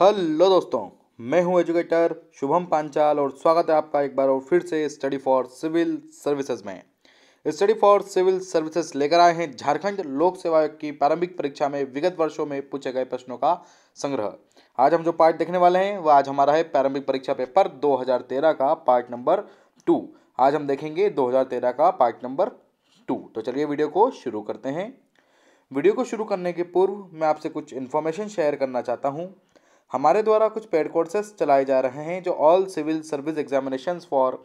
hello दोस्तों मैं हूं एजुकेटर शुभम पांचाल और स्वागत है आपका एक बार और फिर से स्टडी फॉर सिविल सर्विसेज में स्टडी फॉर सिविल सर्विसेज लेकर आए हैं झारखंड लोक सेवा की प्रारंभिक परीक्षा में विगत वर्षों में पूछे गए प्रश्नों का संग्रह आज हम जो पार्ट देखने वाले हैं वह आज हमारा है प्रारंभिक परीक्षा पेपर दो का पार्ट नंबर टू आज हम देखेंगे दो का पार्ट नंबर टू तो चलिए वीडियो को शुरू करते हैं वीडियो को शुरू करने के पूर्व मैं आपसे कुछ इन्फॉर्मेशन शेयर करना चाहता हूँ हमारे द्वारा कुछ पेड कोर्सेस चलाए जा रहे हैं जो all civil service examination for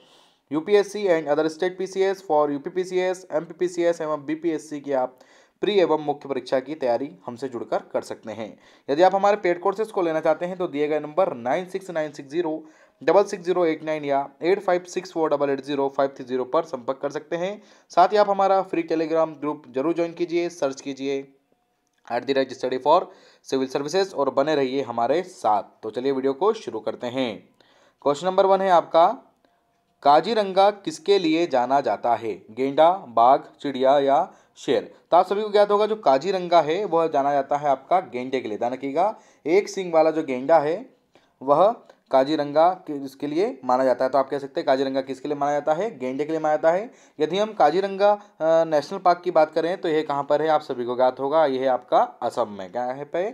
U P S C and other state P C S for U P P C S M P P C S एवं बी पी एस सी की आप pre एवं मुख्य परीक्षा की तैयारी हमसे जुड़कर कर सकते हैं यदि आप हमारे पेड कोर्सेज को लेना चाहते हैं तो दिए गए number nine six nine six zero double six zero eight nine या eight five six four double eight zero five three zero पर संपर्क कर सकते हैं साथ ही आप हमारा फ्री टेलीग्राम ग्रुप जरूर ज्वाइन कीजिए सर्च कीजिए at the rate study for civil services और बने रहिए हमारे साथ तो चलिए वीडियो को शुरू करते हैं क्वेश्चन नंबर वन है आपका काजीरंगा किसके लिए जाना जाता है गेंडा बाघ चिड़िया या शेर तो आप सभी को ज्ञात होगा जो काजीरंगा है वह जाना जाता है आपका गेंडे के लिए ध्यान रखिएगा एक सिंग वाला जो गेंडा है वह काजीरंगा किसके लिए माना जाता है तो आप कह सकते हैं काजीरंगा किसके लिए माना जाता है गेंडे के लिए माना जाता है यदि हम काजीरंगा नेशनल पार्क की बात करें तो यह कहाँ पर है आप सभी को ज्ञात होगा यह है आपका असम में क्या है पे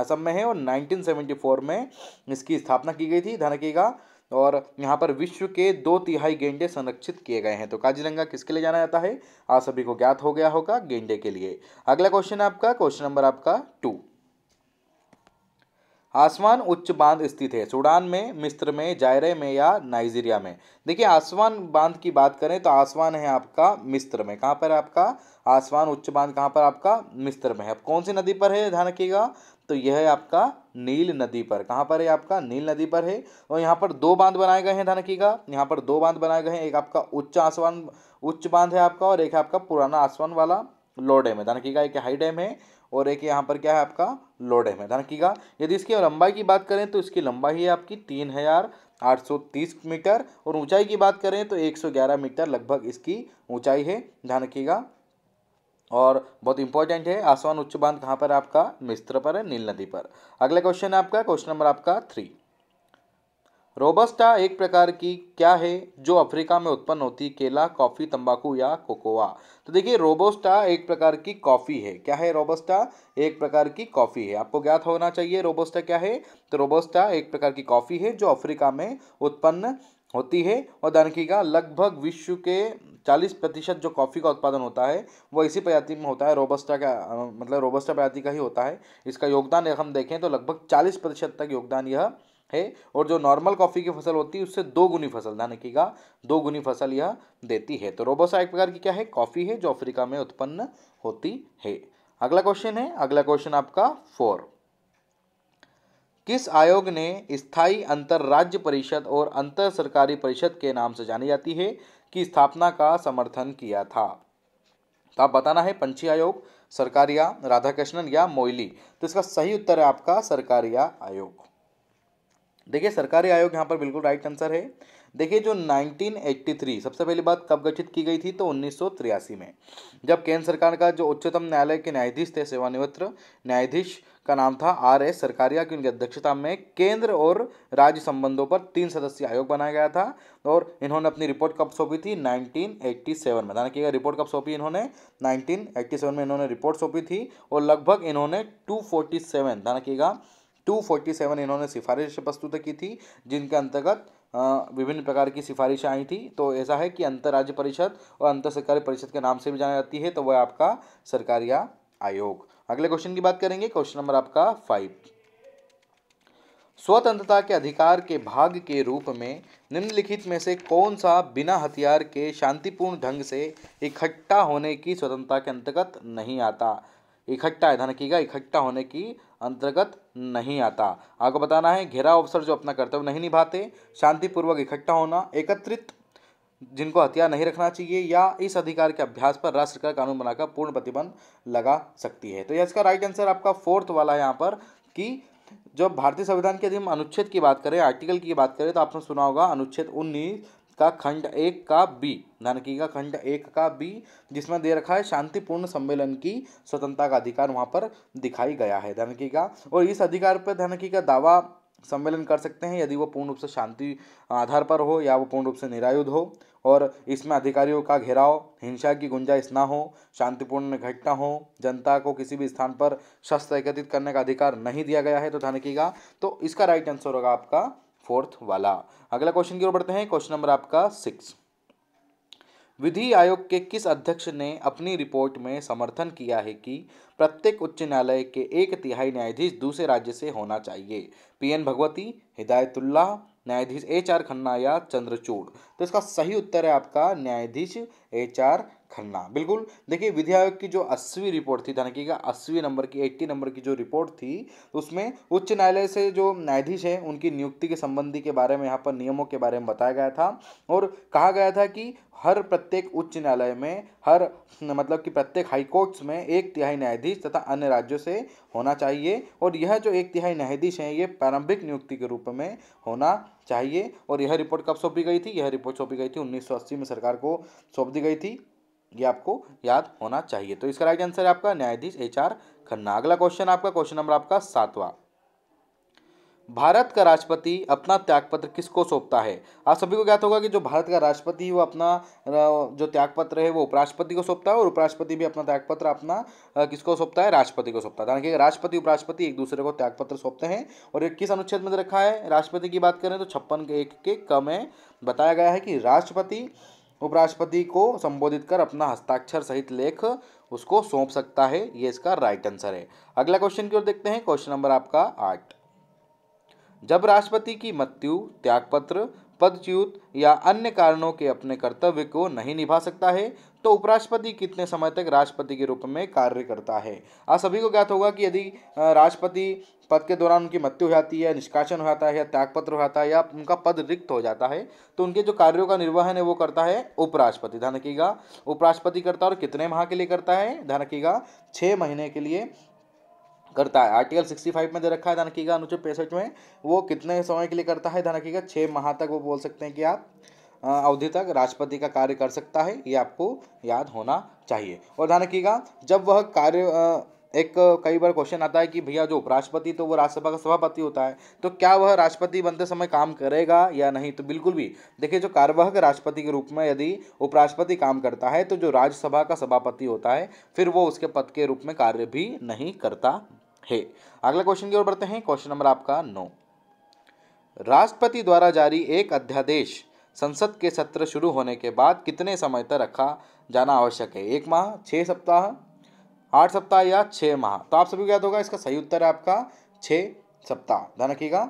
असम में है और 1974 में इसकी स्थापना की गई थी ध्यान रखिएगा और यहाँ पर विश्व के दो तिहाई गेंडे संरक्षित किए गए हैं तो काजीरंगा किसके लिए जाना जाता है आप सभी को ज्ञात हो गया होगा गेंडे के लिए अगला क्वेश्चन है आपका क्वेश्चन नंबर आपका टू आसमान उच्च बांध स्थित है सूडान में मिस्र में जायरे में या नाइजीरिया में देखिए आसमान बांध की बात करें तो आसमान है आपका मिस्र में कहाँ पर है आपका आसमान उच्च बांध कहाँ पर आपका मिस्र में है अब कौन सी नदी पर है ध्यान रखिएगा तो यह है आपका नील नदी पर कहाँ पर है आपका नील नदी पर है और यहाँ पर दो बांध बनाए गए हैं ध्यान रखिएगा यहाँ पर दो बांध बनाए गए हैं एक आपका उच्च आसमान उच्च बांध है आपका और एक है आपका पुराना आसमान वाला लो डैम है ध्यान रखिएगा एक हाई डैम है और एक यहाँ पर क्या है आपका लोडे में ध्यान रखिएगा यदि इसकी लंबाई की बात करें तो इसकी लंबाई है आपकी तीन हज़ार आठ सौ तीस मीटर और ऊंचाई की बात करें तो एक सौ ग्यारह मीटर लगभग इसकी ऊंचाई है ध्यान रखिएगा और बहुत इंपॉर्टेंट है आसवान उच्च बांध कहाँ पर आपका मिस्त्र पर है नील नदी पर अगला क्वेश्चन है आपका क्वेश्चन नंबर आपका थ्री रोबस्टा एक प्रकार की क्या है जो अफ्रीका में उत्पन्न होती केला कॉफ़ी तंबाकू या कोकोआ तो देखिए रोबोस्टा एक प्रकार की कॉफ़ी है क्या है रोबोस्टा एक प्रकार की कॉफ़ी है आपको ज्ञात होना चाहिए रोबोस्टा क्या है तो रोबोस्टा एक प्रकार की कॉफ़ी है जो अफ्रीका में उत्पन्न होती है और दानकी का लगभग विश्व के चालीस प्रतिशत जो कॉफ़ी का उत्पादन होता है वो इसी प्रजाति में होता है रोबस्टा का मतलब रोबस्टा प्रजाति का ही होता है इसका योगदान हम देखें तो लगभग चालीस प्रतिशत तक योगदान यह है और जो नॉर्मल कॉफ़ी की फसल होती है उससे दो गुनी फसल ध्यान रखिएगा दो गुनी फसल यह देती है तो रोबोसा एक प्रकार की क्या है कॉफ़ी है जो अफ्रीका में उत्पन्न होती है अगला क्वेश्चन है अगला क्वेश्चन आपका फोर किस आयोग ने स्थायी राज्य परिषद और अंतर सरकारी परिषद के नाम से जानी जाती है की स्थापना का समर्थन किया था तो आप बताना है पंची आयोग सरकारिया राधाकृष्णन या मोइली तो इसका सही उत्तर है आपका सरकारिया आयोग देखिए सरकारी आयोग यहाँ पर बिल्कुल राइट आंसर है देखिए जो 1983 सबसे पहली बात कब गठित की गई थी तो उन्नीस में जब केंद्र सरकार का जो उच्चतम न्यायालय के न्यायाधीश थे सेवानिवृत्त न्यायाधीश का नाम था आर एस सरकारिया की उनकी अध्यक्षता में केंद्र और राज्य संबंधों पर तीन सदस्यीय आयोग बनाया गया था और इन्होंने अपनी रिपोर्ट कब सौंपी थी 1987 में ध्यान रखिएगा रिपोर्ट कब सौंपी इन्होंने 1987 में इन्होंने रिपोर्ट सौंपी थी और लगभग इन्होंने 247 सेवन रखिएगा 247 इन्होंने सिफारिश प्रस्तुत की थी जिनके अंतर्गत विभिन्न प्रकार की सिफारिशें आई थी तो ऐसा है कि अंतर राज्य परिषद और अंतर सरकारी परिषद के नाम से भी जाना जाती है तो वह आपका सरकारिया आयोग अगले क्वेश्चन की बात करेंगे क्वेश्चन नंबर आपका फाइव स्वतंत्रता के अधिकार के भाग के रूप में निम्नलिखित में से कौन सा बिना हथियार के शांतिपूर्ण ढंग से इकट्ठा होने की स्वतंत्रता के अंतर्गत नहीं आता इकट्ठा ध्यान रखिएगा इकट्ठा होने की अंतर्गत नहीं आता आपको बताना है घेरा अवसर जो अपना कर्तव्य नहीं निभाते शांतिपूर्वक इकट्ठा होना एकत्रित जिनको हथियार नहीं रखना चाहिए या इस अधिकार के अभ्यास पर राज्य सरकार कानून बनाकर पूर्ण प्रतिबंध लगा सकती है तो यह इसका राइट आंसर आपका फोर्थ वाला है यहाँ पर कि जब भारतीय संविधान के अधिन अनुच्छेद की बात करें आर्टिकल की बात करें तो आपने सुना होगा अनुच्छेद उन्नीस का खंड एक का बी नानकी का खंड एक का बी जिसमें दे रखा है शांतिपूर्ण सम्मेलन की स्वतंत्रता का अधिकार वहाँ पर दिखाई गया है धनकी का और इस अधिकार पर धनकी का दावा सम्मेलन कर सकते हैं यदि वो पूर्ण रूप से शांति आधार पर हो या वो पूर्ण रूप से निरायुध हो और इसमें अधिकारियों का घेराव हिंसा की गुंजाइश ना हो शांतिपूर्ण घटना हो जनता को किसी भी स्थान पर शस्त्र एकत्रित करने का अधिकार नहीं दिया गया है तो धनकी का तो इसका राइट आंसर होगा आपका फोर्थ वाला अगला क्वेश्चन की ओर बढ़ते हैं क्वेश्चन नंबर आपका सिक्स विधि आयोग के किस अध्यक्ष ने अपनी रिपोर्ट में समर्थन किया है कि प्रत्येक उच्च न्यायालय के एक तिहाई न्यायाधीश दूसरे राज्य से होना चाहिए पी एन भगवती हिदायतुल्ला न्यायाधीश एच आर खन्ना या चंद्रचूड़ तो इसका सही उत्तर है आपका न्यायाधीश एच आर खन्ना बिल्कुल देखिए विधि आयोग की जो अस्सी रिपोर्ट थी ध्यान का अस्सी नंबर की एट्टी नंबर की जो रिपोर्ट थी उसमें उच्च न्यायालय से जो न्यायाधीश हैं उनकी नियुक्ति के संबंधी के बारे में यहाँ पर नियमों के बारे में बताया गया था और कहा गया था कि हर प्रत्येक उच्च न्यायालय में हर मतलब कि प्रत्येक हाईकोर्ट्स में एक तिहाई न्यायाधीश तथा अन्य राज्यों से होना चाहिए और यह जो एक तिहाई न्यायाधीश हैं ये प्रारंभिक नियुक्ति के रूप में होना चाहिए और यह रिपोर्ट कब सौंपी गई थी यह रिपोर्ट सौंपी गई थी 1980 में सरकार को सौंप दी गई थी ये आपको याद होना चाहिए तो इसका राइट आंसर है आपका न्यायाधीश एच आर खन्ना अगला क्वेश्चन आपका क्वेश्चन नंबर आपका सातवां भारत का राष्ट्रपति अपना त्यागपत्र किसको सौंपता है आप सभी को ज्ञात होगा कि जो भारत का राष्ट्रपति वो अपना जो त्यागपत्र है वो उपराष्ट्रपति को सौंपता है और उपराष्ट्रपति भी अपना त्यागपत्र अपना किसको सौंपता है राष्ट्रपति को सौंपता है यानी कि राष्ट्रपति उपराष्ट्रपति एक दूसरे को त्यागपत्र सौंपते हैं और ये किस अनुच्छेद में रखा है राष्ट्रपति की बात करें तो छप्पन के एक के कम है बताया गया है कि राष्ट्रपति उपराष्ट्रपति को संबोधित कर अपना हस्ताक्षर सहित लेख उसको सौंप सकता है ये इसका राइट आंसर है अगला क्वेश्चन की ओर देखते हैं क्वेश्चन नंबर आपका आठ जब राष्ट्रपति की मृत्यु त्यागपत्र पदच्युत या अन्य कारणों के अपने कर्तव्य को नहीं निभा सकता है तो उपराष्ट्रपति कितने समय तक राष्ट्रपति के रूप में कार्य करता है आप सभी को ज्ञात होगा कि यदि राष्ट्रपति पद के दौरान उनकी मृत्यु हो जाती है निष्कासन हो जाता है या त्यागपत्र हो जाता है या उनका पद रिक्त हो जाता है तो उनके जो कार्यों का निर्वहन है वो करता है उपराष्ट्रपति ध्यान रखिएगा उपराष्ट्रपति करता है और कितने माह के लिए करता है ध्यान रखिएगा छः महीने के लिए करता है आर्टिकल सिक्सटी फाइव में दे रखा है ध्यान रखिएगा अनुच्छेद पैंसठ में वो कितने समय के लिए करता है ध्यान रखिएगा छः माह तक वो बोल सकते हैं कि आप अवधि तक राष्ट्रपति का कार्य कर सकता है ये आपको याद होना चाहिए और ध्यान रखिएगा जब वह कार्य एक कई बार क्वेश्चन आता है कि भैया जो उपराष्ट्रपति तो वो राज्यसभा का सभापति होता है तो क्या वह राष्ट्रपति बनते समय काम करेगा या नहीं तो बिल्कुल भी देखिए जो कार्यवाहक राष्ट्रपति के रूप में यदि उपराष्ट्रपति काम करता है तो जो राज्यसभा का सभापति होता है फिर वो उसके पद के रूप में कार्य भी नहीं करता है अगला क्वेश्चन की ओर बढ़ते हैं क्वेश्चन नंबर आपका नौ राष्ट्रपति द्वारा जारी एक अध्यादेश संसद के सत्र शुरू होने के बाद कितने समय तक रखा जाना आवश्यक है एक माह छः सप्ताह आठ सप्ताह या छः माह तो आप सभी को याद होगा इसका सही उत्तर है आपका छः सप्ताह ध्यान रखिएगा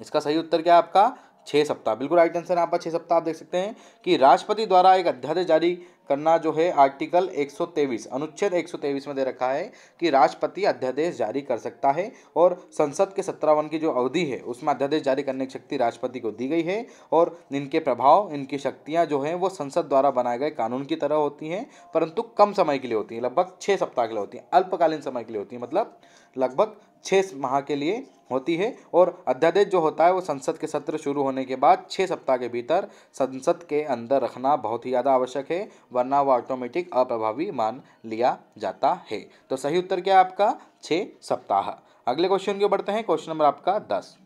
इसका सही उत्तर क्या है आपका छः सप्ताह बिल्कुल राइट आंसर है आपका छः सप्ताह आप देख सकते हैं कि राष्ट्रपति द्वारा एक अध्यादेश जारी करना जो है आर्टिकल 123 अनुच्छेद 123 में दे रखा है कि राष्ट्रपति अध्यादेश जारी कर सकता है और संसद के सत्रावन की जो अवधि है उसमें अध्यादेश जारी करने की शक्ति राष्ट्रपति को दी गई है और इनके प्रभाव इनकी शक्तियाँ जो हैं वो संसद द्वारा बनाए गए कानून की तरह होती हैं परंतु कम समय के लिए होती हैं लगभग छः सप्ताह के लिए होती हैं अल्पकालीन समय के लिए होती हैं मतलब लगभग छः माह के लिए होती है और अध्यादेश जो होता है वो संसद के सत्र शुरू होने के बाद छः सप्ताह के भीतर संसद के अंदर रखना बहुत ही ज़्यादा आवश्यक है वरना वो ऑटोमेटिक अप्रभावी मान लिया जाता है तो सही उत्तर क्या है आपका छः सप्ताह अगले क्वेश्चन की बढ़ते हैं क्वेश्चन नंबर आपका दस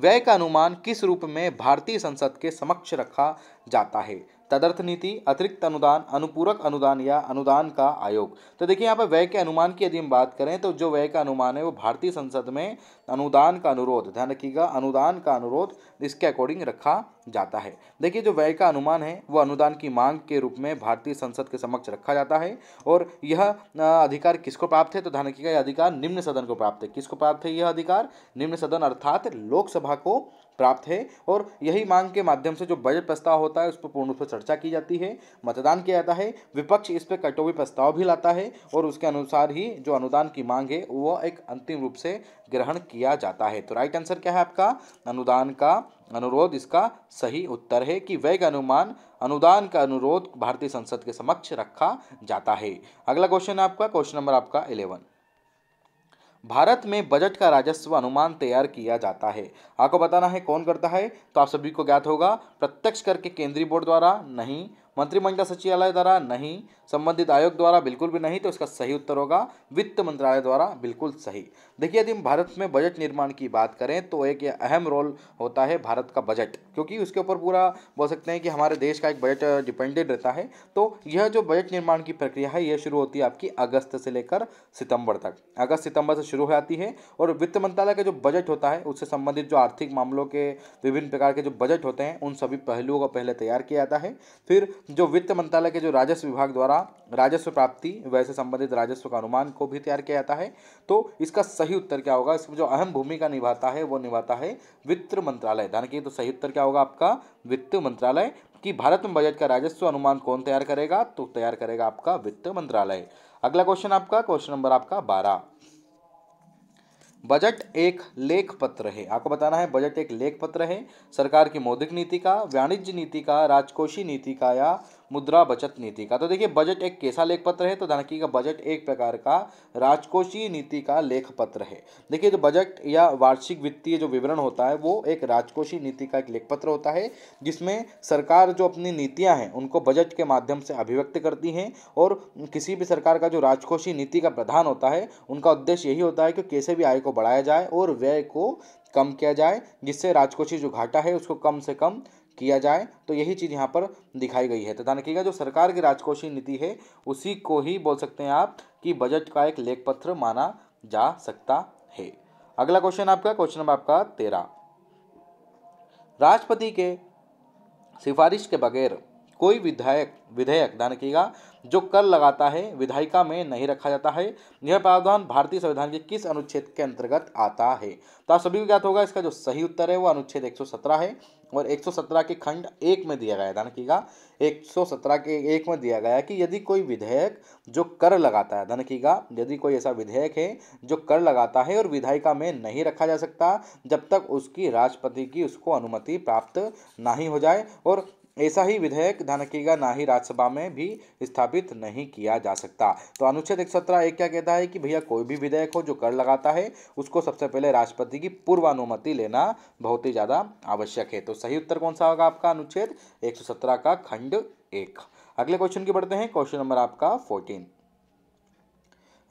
व्यय का अनुमान किस रूप में भारतीय संसद के समक्ष रखा जाता है तदर्थ नीति अतिरिक्त अनुदान अनुपूरक अनुदान या अनुदान का आयोग तो देखिए यहाँ पर व्यय के अनुमान की यदि हम बात करें तो जो व्यय का अनुमान है वो भारतीय संसद में अनुदान का अनुरोध ध्यान रखिएगा अनुदान का अनुरोध इसके अकॉर्डिंग रखा जाता है देखिए जो व्यय का अनुमान है वह अनुदान की मांग के रूप में भारतीय संसद के समक्ष रखा जाता है और यह अधिकार किसको प्राप्त है तो ध्यान रखिएगा यह अधिकार निम्न सदन को प्राप्त है किसको प्राप्त है यह अधिकार निम्न सदन अर्थात लोकसभा को प्राप्त है और यही मांग के माध्यम से जो बजट प्रस्ताव होता है उस पर पूर्ण रूप से चर्चा की जाती है मतदान किया जाता है विपक्ष इस पर कटोवी प्रस्ताव भी लाता है और उसके अनुसार ही जो अनुदान की मांग है वह एक अंतिम रूप से ग्रहण किया जाता है तो राइट आंसर क्या है आपका अनुदान का अनुरोध इसका सही उत्तर है कि वैग अनुमान अनुदान का अनुरोध भारतीय संसद के समक्ष रखा जाता है अगला क्वेश्चन आपका क्वेश्चन नंबर आपका इलेवन भारत में बजट का राजस्व अनुमान तैयार किया जाता है आपको बताना है कौन करता है तो आप सभी को ज्ञात होगा प्रत्यक्ष कर के केंद्रीय बोर्ड द्वारा नहीं मंत्रिमंडल सचिवालय द्वारा नहीं संबंधित आयोग द्वारा बिल्कुल भी नहीं तो इसका सही उत्तर होगा वित्त मंत्रालय द्वारा बिल्कुल सही देखिए यदि हम भारत में बजट निर्माण की बात करें तो एक अहम रोल होता है भारत का बजट क्योंकि उसके ऊपर पूरा बोल सकते हैं कि हमारे देश का एक बजट डिपेंडेड रहता है तो यह जो बजट निर्माण की प्रक्रिया है यह शुरू होती है आपकी अगस्त से लेकर सितंबर तक अगस्त सितंबर से शुरू हो जाती है और वित्त मंत्रालय का जो बजट होता है उससे संबंधित जो आर्थिक मामलों के विभिन्न प्रकार के जो बजट होते हैं उन सभी पहलुओं को पहले तैयार किया जाता है फिर जो वित्त मंत्रालय के जो राजस्व विभाग द्वारा राजस्व प्राप्ति वैसे संबंधित राजस्व का अनुमान को भी तैयार किया जाता है तो इसका सही उत्तर क्या होगा इसमें जो अहम भूमिका निभाता है वो निभाता है वित्त मंत्रालय ध्यान की तो सही उत्तर क्या होगा आपका वित्त मंत्रालय कि भारत में बजट का राजस्व अनुमान कौन तैयार करेगा तो तैयार करेगा आपका वित्त मंत्रालय अगला क्वेश्चन आपका क्वेश्चन नंबर आपका बारह बजट एक लेख पत्र है आपको बताना है बजट एक लेख पत्र है सरकार की मौद्रिक नीति का वाणिज्य नीति का राजकोषीय नीति का या मुद्रा बचत नीति का तो देखिए बजट एक कैसा लेख पत्र है तो ध्यान रखिएगा बजट एक प्रकार का राजकोषीय नीति का लेख पत्र है देखिए जो बजट या वार्षिक वित्तीय जो विवरण होता है वो एक राजकोषीय नीति का एक लेख पत्र होता है जिसमें सरकार जो अपनी नीतियाँ हैं उनको बजट के माध्यम से अभिव्यक्त करती हैं और किसी भी सरकार का जो राजकोषीय नीति का प्रधान होता है उनका उद्देश्य यही होता है कि कैसे भी आय को बढ़ाया जाए और व्यय को कम किया जाए जिससे राजकोषीय जो घाटा है उसको कम से कम किया जाए तो यही चीज़ यहाँ पर दिखाई गई है तो ध्यान रखिएगा जो सरकार की राजकोषीय नीति है उसी को ही बोल सकते हैं आप कि बजट का एक लेख पत्र माना जा सकता है अगला क्वेश्चन आपका क्वेश्चन नंबर आपका तेरह राष्ट्रपति के सिफारिश के बगैर कोई विधायक विधेयक ध्यान रखिएगा जो कर लगाता है विधायिका में नहीं रखा जाता है यह प्रावधान भारतीय संविधान के किस अनुच्छेद के अंतर्गत आता है तो आप सभी को ज्ञात होगा इसका जो सही उत्तर है वो अनुच्छेद 117 है और 117 के खंड एक में दिया गया ध्यान रखिएगा 117 के एक में दिया गया कि यदि कोई विधेयक जो कर लगाता है ध्यान रखिएगा यदि कोई ऐसा विधेयक है जो कर लगाता है और विधायिका में नहीं रखा जा सकता जब तक उसकी राष्ट्रपति की उसको अनुमति प्राप्त नहीं हो जाए और ऐसा ही विधेयक धनकीगा ना ही राज्यसभा में भी स्थापित नहीं किया जा सकता तो अनुच्छेद एक सत्रह एक क्या कहता है कि भैया कोई भी विधेयक हो जो कर लगाता है उसको सबसे पहले राष्ट्रपति की पूर्वानुमति लेना बहुत ही ज़्यादा आवश्यक है तो सही उत्तर कौन सा होगा आपका अनुच्छेद एक का खंड एक अगले क्वेश्चन की बढ़ते हैं क्वेश्चन नंबर आपका फोर्टीन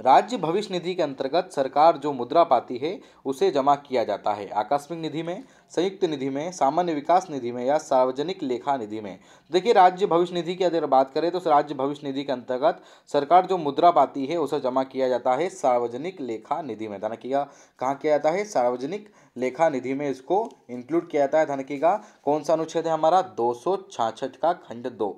राज्य भविष्य निधि के अंतर्गत सरकार जो मुद्रा पाती है उसे जमा किया जाता है आकस्मिक निधि में संयुक्त निधि में सामान्य विकास निधि में या सार्वजनिक लेखा निधि में देखिए राज्य भविष्य निधि की अगर बात करें तो राज्य भविष्य निधि के अंतर्गत सरकार जो मुद्रा पाती है उसे जमा किया जाता है सार्वजनिक लेखा निधि में ध्यान रखिएगा कहाँ किया जाता है सार्वजनिक लेखा निधि में इसको इंक्लूड किया जाता है ध्यान रखिएगा कौन सा अनुच्छेद है हमारा दो का खंड दो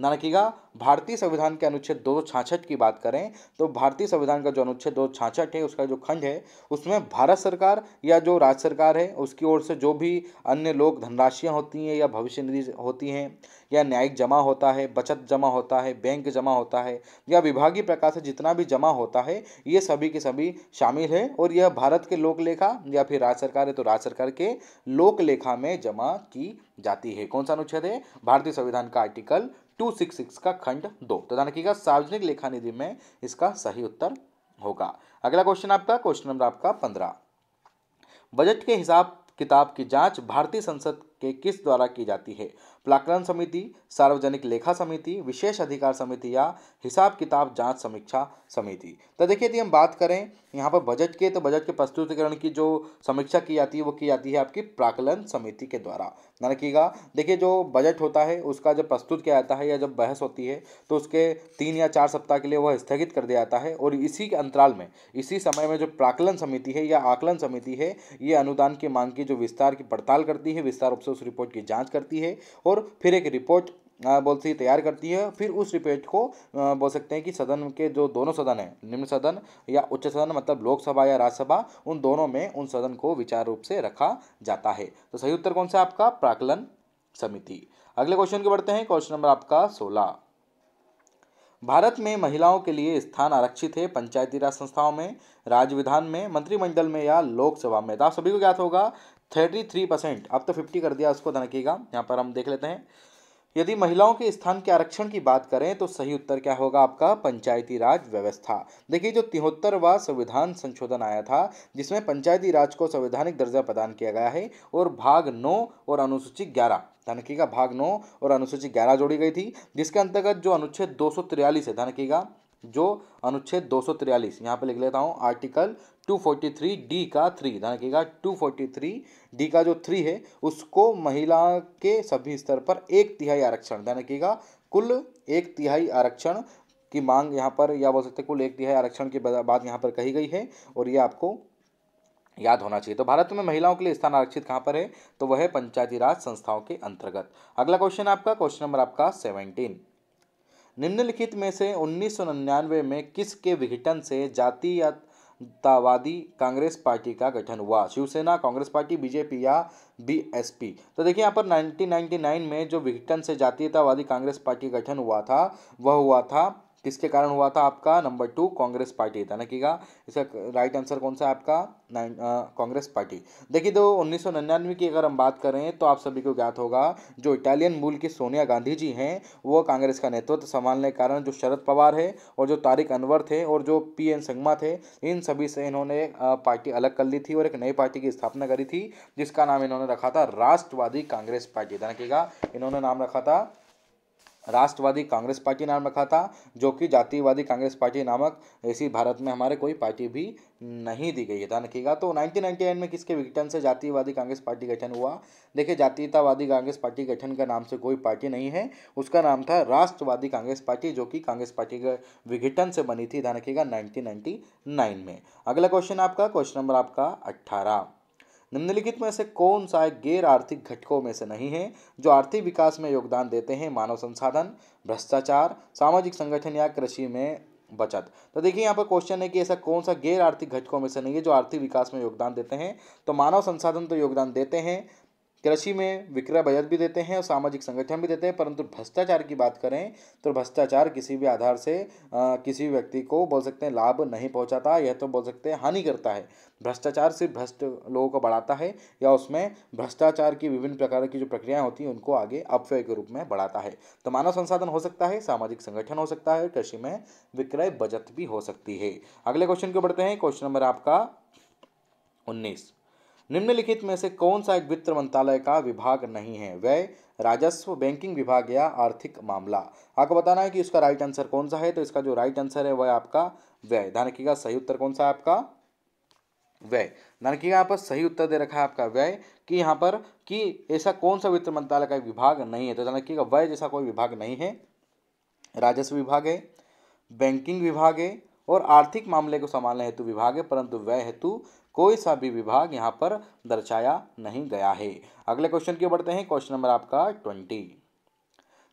नानकीगा भारतीय संविधान के अनुच्छेद दो छाछठ की बात करें तो भारतीय संविधान का जो अनुच्छेद दो छाछठ है उसका जो खंड है उसमें भारत सरकार या जो राज्य सरकार है उसकी ओर से जो भी अन्य लोग धनराशियाँ होती हैं या भविष्य निधि होती हैं या न्यायिक जमा होता है बचत जमा होता है बैंक जमा होता है या विभागीय प्रकार से जितना भी जमा होता है ये सभी के सभी शामिल है और यह भारत के लोक लेखा या फिर राज्य सरकार है तो राज्य सरकार के लोक लेखा में जमा की जाती है कौन सा अनुच्छेद है भारतीय संविधान का आर्टिकल टू सिक्स सिक्स का खंड दो तो ध्यान रखिएगा सार्वजनिक लेखा निधि में इसका सही उत्तर होगा अगला क्वेश्चन आपका क्वेश्चन नंबर आपका पंद्रह बजट के हिसाब किताब की जांच भारतीय संसद के किस द्वारा की जाती है प्लाकरण समिति सार्वजनिक लेखा समिति विशेष अधिकार समिति या हिसाब किताब जांच समीक्षा समिति तो देखिए यदि हम बात करें यहाँ पर बजट के तो बजट के प्रस्तुतिकरण की जो समीक्षा की जाती है वो की जाती है आपकी प्राकलन समिति के द्वारा ना रखिएगा देखिए जो बजट होता है उसका जब प्रस्तुत किया जाता है या जब बहस होती है तो उसके तीन या चार सप्ताह के लिए वह स्थगित कर दिया जाता है और इसी के अंतराल में इसी समय में जो प्राकलन समिति है या आकलन समिति है ये अनुदान की मांग की जो विस्तार की पड़ताल करती है विस्तार रूप से उस रिपोर्ट की जाँच करती है और और फिर एक रिपोर्ट बोल सकती तैयार करती है फिर उस रिपोर्ट को बोल सकते हैं कि सदन के जो दोनों सदन हैं निम्न सदन या उच्च सदन मतलब लोकसभा या राज्यसभा उन दोनों में उन सदन को विचार रूप से रखा जाता है तो सही उत्तर कौन सा आपका प्राकलन समिति अगले क्वेश्चन के बढ़ते हैं क्वेश्चन नंबर आपका सोलह भारत में महिलाओं के लिए स्थान आरक्षित है पंचायती राज संस्थाओं में राज्य विधान में मंत्रिमंडल में या लोकसभा में तो आप सभी को ज्ञात होगा थर्टी थ्री परसेंट अब तो फिफ्टी कर दिया उसको धनकेगा यहाँ पर हम देख लेते हैं यदि महिलाओं के स्थान के आरक्षण की बात करें तो सही उत्तर क्या होगा आपका पंचायती राज व्यवस्था देखिए जो तिहत्तरवा संविधान संशोधन आया था जिसमें पंचायती राज को संवैधानिक दर्जा प्रदान किया गया है और भाग नौ और अनुसूचित ग्यारह धनकी का भाग नौ और अनुसूचित ग्यारह जोड़ी गई थी जिसके अंतर्गत जो अनुच्छेद दो सौ तिरयालीस है धनकी का जो अनुच्छेद दो सौ तिरयालीस यहाँ पर लिख लेता हूँ आर्टिकल 243 डी का थ्री ध्यान रखिएगा 243 डी का जो थ्री है उसको महिला के सभी स्तर पर एक तिहाई आरक्षण ध्यान रखिएगा कुल एक तिहाई आरक्षण की मांग यहाँ पर या बोल सकते कुल एक तिहाई आरक्षण की बात यहाँ पर कही गई है और ये आपको याद होना चाहिए तो भारत में महिलाओं के लिए स्थान आरक्षित कहाँ पर है तो वह है पंचायती राज संस्थाओं के अंतर्गत अगला क्वेश्चन आपका क्वेश्चन नंबर आपका सेवनटीन निम्नलिखित में से उन्नीस में किसके विघटन से जातीयतावादी कांग्रेस पार्टी का गठन हुआ शिवसेना कांग्रेस पार्टी बीजेपी या बीएसपी तो देखिए यहाँ पर 1999 में जो विघटन से जातीयतावादी कांग्रेस पार्टी का गठन हुआ था वह हुआ था किसके कारण हुआ था आपका नंबर टू कांग्रेस पार्टी ध्यान रखिएगा इसका राइट आंसर कौन सा है आपका नाइन कांग्रेस पार्टी देखिए दो उन्नीस की अगर हम बात करें तो आप सभी को ज्ञात होगा जो इटालियन मूल की सोनिया गांधी जी हैं वो कांग्रेस का नेतृत्व संभालने के कारण जो शरद पवार है और जो तारिक अनवर थे और जो पी एन संगमा थे इन सभी से इन्होंने पार्टी अलग कर ली थी और एक नई पार्टी की स्थापना करी थी जिसका नाम इन्होंने रखा था राष्ट्रवादी कांग्रेस पार्टी था रखिएगा इन्होंने नाम रखा था राष्ट्रवादी कांग्रेस पार्टी नाम रखा था जो कि जातिवादी कांग्रेस पार्टी नामक ऐसी भारत में हमारे कोई पार्टी भी नहीं दी गई है ध्यान रखिएगा तो 1999 में किसके विघटन से जातिवादी कांग्रेस पार्टी गठन हुआ देखिए जातीयतावादी कांग्रेस पार्टी गठन का नाम से कोई पार्टी नहीं है उसका नाम था राष्ट्रवादी कांग्रेस पार्टी जो कि कांग्रेस पार्टी के विघटन से बनी थी ध्यान रखिएगा नाइनटीन में अगला क्वेश्चन आपका क्वेश्चन नंबर आपका अट्ठारह निम्नलिखित में से कौन सा गैर आर्थिक घटकों में से नहीं है जो आर्थिक विकास में योगदान देते हैं मानव संसाधन भ्रष्टाचार सामाजिक संगठन या कृषि में बचत तो देखिए यहाँ पर क्वेश्चन है कि ऐसा कौन सा गैर आर्थिक घटकों में से नहीं है जो आर्थिक विकास में योगदान देते हैं तो मानव संसाधन तो योगदान देते हैं कृषि में विक्रय बजट भी देते हैं और सामाजिक संगठन भी देते हैं परंतु भ्रष्टाचार की बात करें तो भ्रष्टाचार किसी भी आधार से आ, किसी व्यक्ति को बोल सकते हैं लाभ नहीं पहुंचाता यह तो बोल सकते हैं हानि करता है भ्रष्टाचार सिर्फ भ्रष्ट लोगों को बढ़ाता है या उसमें भ्रष्टाचार की विभिन्न प्रकार की जो प्रक्रियाएँ होती हैं उनको आगे अपव्यय के रूप में बढ़ाता है तो मानव संसाधन हो सकता है सामाजिक संगठन हो सकता है कृषि में विक्रय बचत भी हो सकती है अगले क्वेश्चन को बढ़ते हैं क्वेश्चन नंबर आपका उन्नीस निम्नलिखित में से कौन सा एक वित्त मंत्रालय का विभाग नहीं है वह राजस्व बैंकिंग विभाग या आर्थिक मामला आपको बताना है कि इसका राइट आंसर कौन सा है तो इसका जो राइट आंसर है वह आपका व्यय ध्यान रखिएगा सही उत्तर कौन सा है आपका व्यय ध्यान रखिएगा यहाँ पर सही उत्तर दे रखा है आपका व्यय कि यहाँ पर कि ऐसा कौन सा वित्त मंत्रालय का विभाग नहीं है तो ध्यान रखिएगा व्यय जैसा कोई विभाग नहीं है राजस्व विभाग है बैंकिंग विभाग है और आर्थिक मामले को संभालने हेतु विभाग है परंतु व्यय हेतु कोई सा भी विभाग यहाँ पर दर्शाया नहीं गया है अगले क्वेश्चन की बढ़ते हैं क्वेश्चन नंबर आपका ट्वेंटी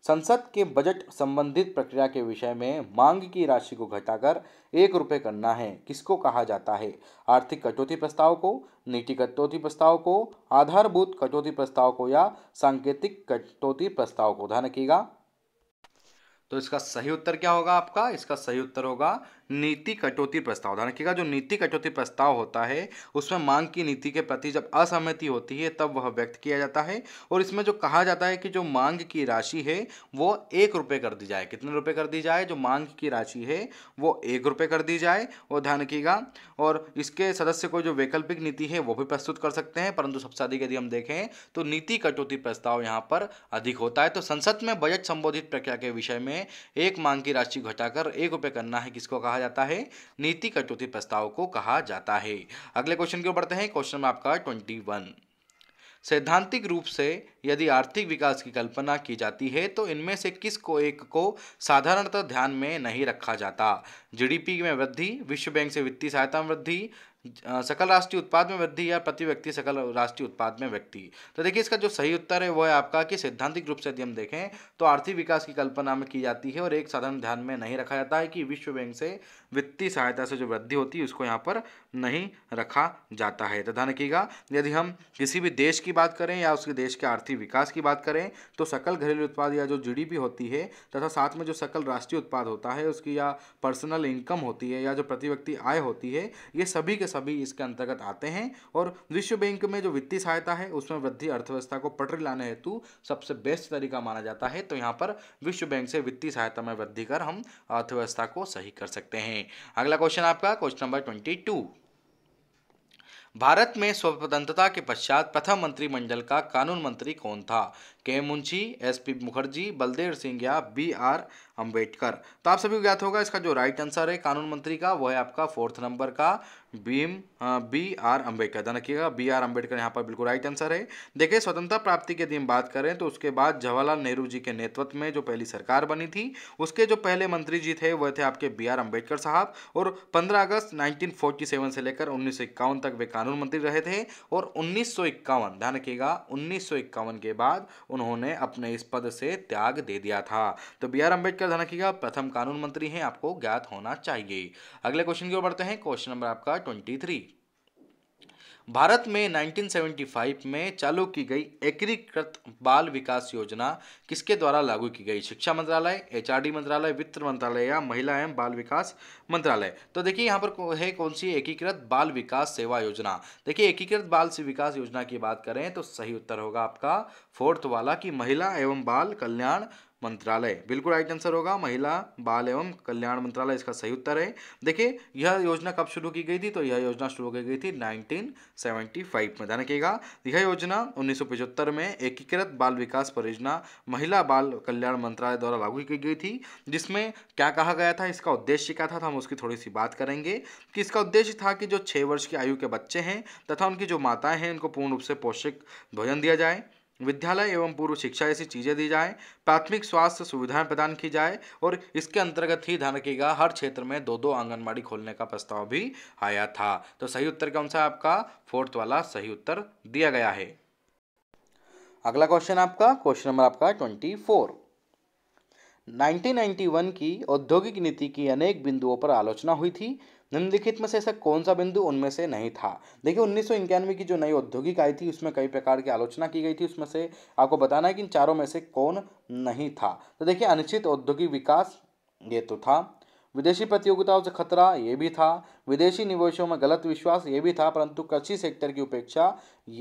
संसद के बजट संबंधित प्रक्रिया के विषय में मांग की राशि को घटाकर एक रुपये करना है किसको कहा जाता है आर्थिक कटौती प्रस्ताव को नीति कटौती प्रस्ताव को आधारभूत कटौती प्रस्ताव को या सांकेतिक कटौती प्रस्ताव को ध्यान रखिएगा तो इसका सही उत्तर क्या होगा आपका इसका सही उत्तर होगा नीति कटौती प्रस्ताव ध्यान रखिएगा जो नीति कटौती प्रस्ताव होता है उसमें मांग की नीति के प्रति जब असहमति होती है तब वह व्यक्त किया जाता है और इसमें जो कहा जाता है कि जो मांग की राशि है वो एक रुपये कर दी जाए कितने रुपये कर दी जाए जो मांग की राशि है वो एक रुपये कर दी जाए और ध्यान रखिएगा और इसके सदस्य को जो वैकल्पिक नीति है वो भी प्रस्तुत कर सकते हैं परंतु सबसे अधिक यदि हम देखें तो नीति कटौती प्रस्ताव यहाँ पर अधिक होता है तो संसद में बजट संबोधित प्रक्रिया के विषय में एक मांग की राशि घटाकर एक रुपये करना है किसको कहा जाता है नीति कटौती प्रस्ताव को कहा जाता है अगले क्वेश्चन क्यों बढ़ते हैं क्वेश्चन में आपका ट्वेंटी सैद्धांतिक रूप से यदि आर्थिक विकास की कल्पना की जाती है तो इनमें से किस को एक को साधारणतः ध्यान में नहीं रखा जाता जीडीपी में वृद्धि विश्व बैंक से वित्तीय सहायता में वृद्धि सकल राष्ट्रीय उत्पाद में वृद्धि या प्रति व्यक्ति सकल राष्ट्रीय उत्पाद में व्यक्ति तो देखिए इसका जो सही उत्तर है वो है आपका कि सैद्धांतिक रूप से यदि हम देखें तो आर्थिक विकास की कल्पना में की जाती है और एक साधारण ध्यान में नहीं रखा जाता है कि विश्व बैंक से वित्तीय सहायता से जो वृद्धि होती है उसको यहाँ पर नहीं रखा जाता है तो ध्यान रखिएगा यदि हम किसी भी देश की बात करें या उसके देश के आर्थिक विकास की बात करें तो सकल घरेलू उत्पाद या जो जी होती है तथा साथ में जो सकल राष्ट्रीय उत्पाद होता है उसकी या पर्सनल इनकम होती है या जो प्रति व्यक्ति आय होती है ये सभी के सभी इसके अंतर्गत आते हैं और विश्व बैंक में जो वित्तीय सहायता है उसमें वृद्धि अर्थव्यवस्था को पटरी लाने हेतु सबसे बेस्ट तरीका माना जाता है तो यहाँ पर विश्व बैंक से वित्तीय सहायता में वृद्धि कर हम अर्थव्यवस्था को सही कर सकते हैं में अगला क्वेश्चन आपका क्वेश्चन नंबर ट्वेंटी टू भारत में स्वतंत्रता के पश्चात प्रथम मंत्रिमंडल का कानून मंत्री कौन था K Munshi S P Mukherjee Baldev Singh या बी आर अम्बेडकर तो आप सभी को ज्ञात होगा इसका जो राइट आंसर है कानून मंत्री का वो है आपका फोर्थ नंबर का भीम बी आर अम्बेडकर ध्यान रखिएगा बी आर अम्बेडकर यहाँ पर बिल्कुल राइट आंसर है देखिए स्वतंत्रता प्राप्ति के दिन बात करें तो उसके बाद जवाहरलाल नेहरू जी के नेतृत्व में जो पहली सरकार बनी थी उसके जो पहले मंत्री जी थे वह थे आपके बी आर अम्बेडकर साहब और पंद्रह अगस्त नाइनटीन से लेकर उन्नीस तक वे कानून मंत्री रहे थे और उन्नीस ध्यान रखिएगा उन्नीस के बाद उन्होंने अपने इस पद से त्याग दे दिया था तो बी आर अम्बेडकर ध्यान रखिएगा प्रथम कानून मंत्री हैं आपको ज्ञात होना चाहिए अगले क्वेश्चन की ओर बढ़ते हैं क्वेश्चन नंबर आपका ट्वेंटी भारत में 1975 में चालू की गई एकीकृत बाल विकास योजना किसके द्वारा लागू की गई शिक्षा मंत्रालय एचआरडी मंत्रालय वित्त मंत्रालय या महिला एवं बाल विकास मंत्रालय तो देखिए यहाँ पर है कौन सी एकीकृत बाल विकास सेवा योजना देखिए एकीकृत बाल विकास योजना की बात करें तो सही उत्तर होगा आपका फोर्थ वाला कि महिला एवं बाल कल्याण मंत्रालय बिल्कुल राइट आंसर होगा महिला बाल एवं कल्याण मंत्रालय इसका सही उत्तर है देखिए यह योजना कब शुरू की गई थी तो यह योजना शुरू की गई थी 1975 में ध्यान रखिएगा यह योजना 1975 में एकीकृत बाल विकास परियोजना महिला बाल कल्याण मंत्रालय द्वारा लागू की गई थी जिसमें क्या कहा गया था इसका उद्देश्य क्या था तो हम उसकी थोड़ी सी बात करेंगे कि इसका उद्देश्य था कि जो छः वर्ष की आयु के बच्चे हैं तथा उनकी जो माताएँ हैं उनको पूर्ण रूप से पौष्टिक भोजन दिया जाए विद्यालय एवं पूर्व शिक्षा ऐसी चीज़ें दी जाएँ प्राथमिक स्वास्थ्य सुविधाएं प्रदान की जाए और इसके अंतर्गत ही ध्यान रखिएगा हर क्षेत्र में दो दो आंगनबाड़ी खोलने का प्रस्ताव भी आया था तो सही उत्तर कौन सा आपका फोर्थ वाला सही उत्तर दिया गया है अगला क्वेश्चन आपका क्वेश्चन नंबर आपका ट्वेंटी फोर 1991 की औद्योगिक नीति की अनेक बिंदुओं पर आलोचना हुई थी निम्नलिखित में से ऐसा कौन सा बिंदु उनमें से नहीं था देखिए उन्नीस की जो नई औद्योगिक आई थी उसमें कई प्रकार की आलोचना की गई थी उसमें से आपको बताना है कि इन चारों में से कौन नहीं था तो देखिए अनिश्चित औद्योगिक विकास ये तो था विदेशी प्रतियोगिताओं से खतरा ये भी था विदेशी निवेशों में गलत विश्वास ये भी था परंतु कृषि सेक्टर की उपेक्षा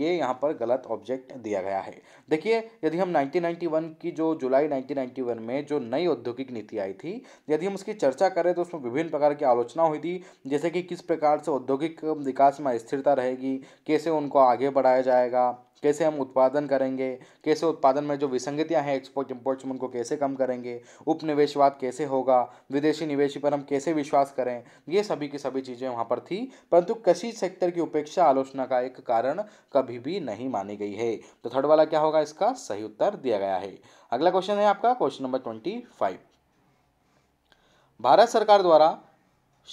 ये यहाँ पर गलत ऑब्जेक्ट दिया गया है देखिए यदि हम 1991 की जो जुलाई 1991 में जो नई औद्योगिक नीति आई थी यदि हम उसकी चर्चा करें तो उसमें विभिन्न प्रकार की आलोचना हुई थी जैसे कि किस प्रकार से औद्योगिक विकास में स्थिरता रहेगी कैसे उनको आगे बढ़ाया जाएगा कैसे हम उत्पादन करेंगे कैसे उत्पादन में जो विसंगतियां हैं एक्सपोर्ट इम्पोर्ट्स में उनको कैसे कम करेंगे उपनिवेशवाद कैसे होगा विदेशी निवेशी पर हम कैसे विश्वास करें ये सभी की सभी चीज़ें वहाँ पर थी परंतु कृषि सेक्टर की उपेक्षा आलोचना का एक कारण कभी भी नहीं मानी गई है तो थर्ड वाला क्या होगा इसका सही उत्तर दिया गया है अगला क्वेश्चन है आपका question number twenty five Bharat सरकार द्वारा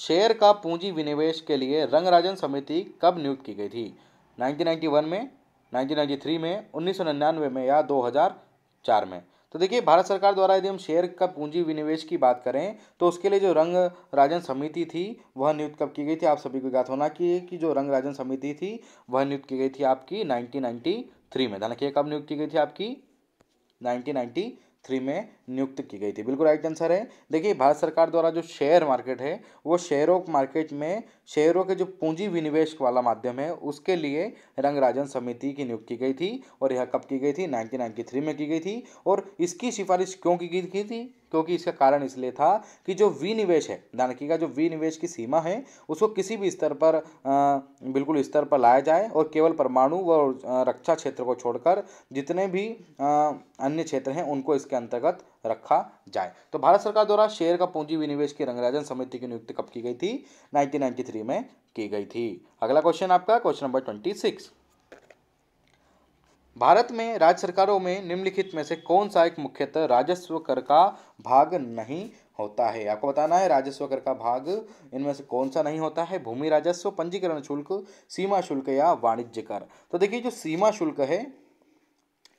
शेयर का पूंजी विनिवेश के लिए रंगराजन समिति कब नियुक्त की गई थी 1991 में 1993 में 1999 में या 2004 में तो देखिए भारत सरकार द्वारा यदि हम शेयर का पूंजी विनिवेश की बात करें तो उसके लिए जो रंग राजन समिति थी वह नियुक्त कब की गई थी आप सभी को ज्ञात होना कि कि जो रंग राजन समिति थी वह नियुक्त की गई थी आपकी 1993 में ध्यान रखिए कब नियुक्त की गई थी आपकी नाइनटीन थ्री में नियुक्त की गई थी बिल्कुल राइट आंसर है देखिए भारत सरकार द्वारा जो शेयर मार्केट है वो शेयरों मार्केट में शेयरों के जो पूंजी विनिवेश वाला माध्यम है उसके लिए रंगराजन समिति की नियुक्ति की गई थी और यह कब की गई थी नाइनटीन में की गई थी और इसकी सिफारिश क्यों की गई थी क्योंकि इसका कारण इसलिए था कि जो विनिवेश है ध्यान का जो विनिवेश की सीमा है उसको किसी भी स्तर पर आ, बिल्कुल स्तर पर लाया जाए और केवल परमाणु व रक्षा क्षेत्र को छोड़कर जितने भी आ, अन्य क्षेत्र हैं उनको इसके अंतर्गत रखा जाए तो भारत सरकार द्वारा शेयर का पूंजी विनिवेश की रंगराजन समिति की नियुक्ति कब की गई थी नाइनटीन में की गई थी अगला क्वेश्चन आपका question number twenty six Bharat में राज्य सरकारों में निम्नलिखित में से कौन सा एक मुख्यतः राजस्व कर का भाग नहीं होता है आपको बताना है राजस्व कर का भाग इनमें से कौन सा नहीं होता है भूमि राजस्व पंजीकरण शुल्क सीमा शुल्क या वाणिज्य कर तो देखिए जो सीमा शुल्क है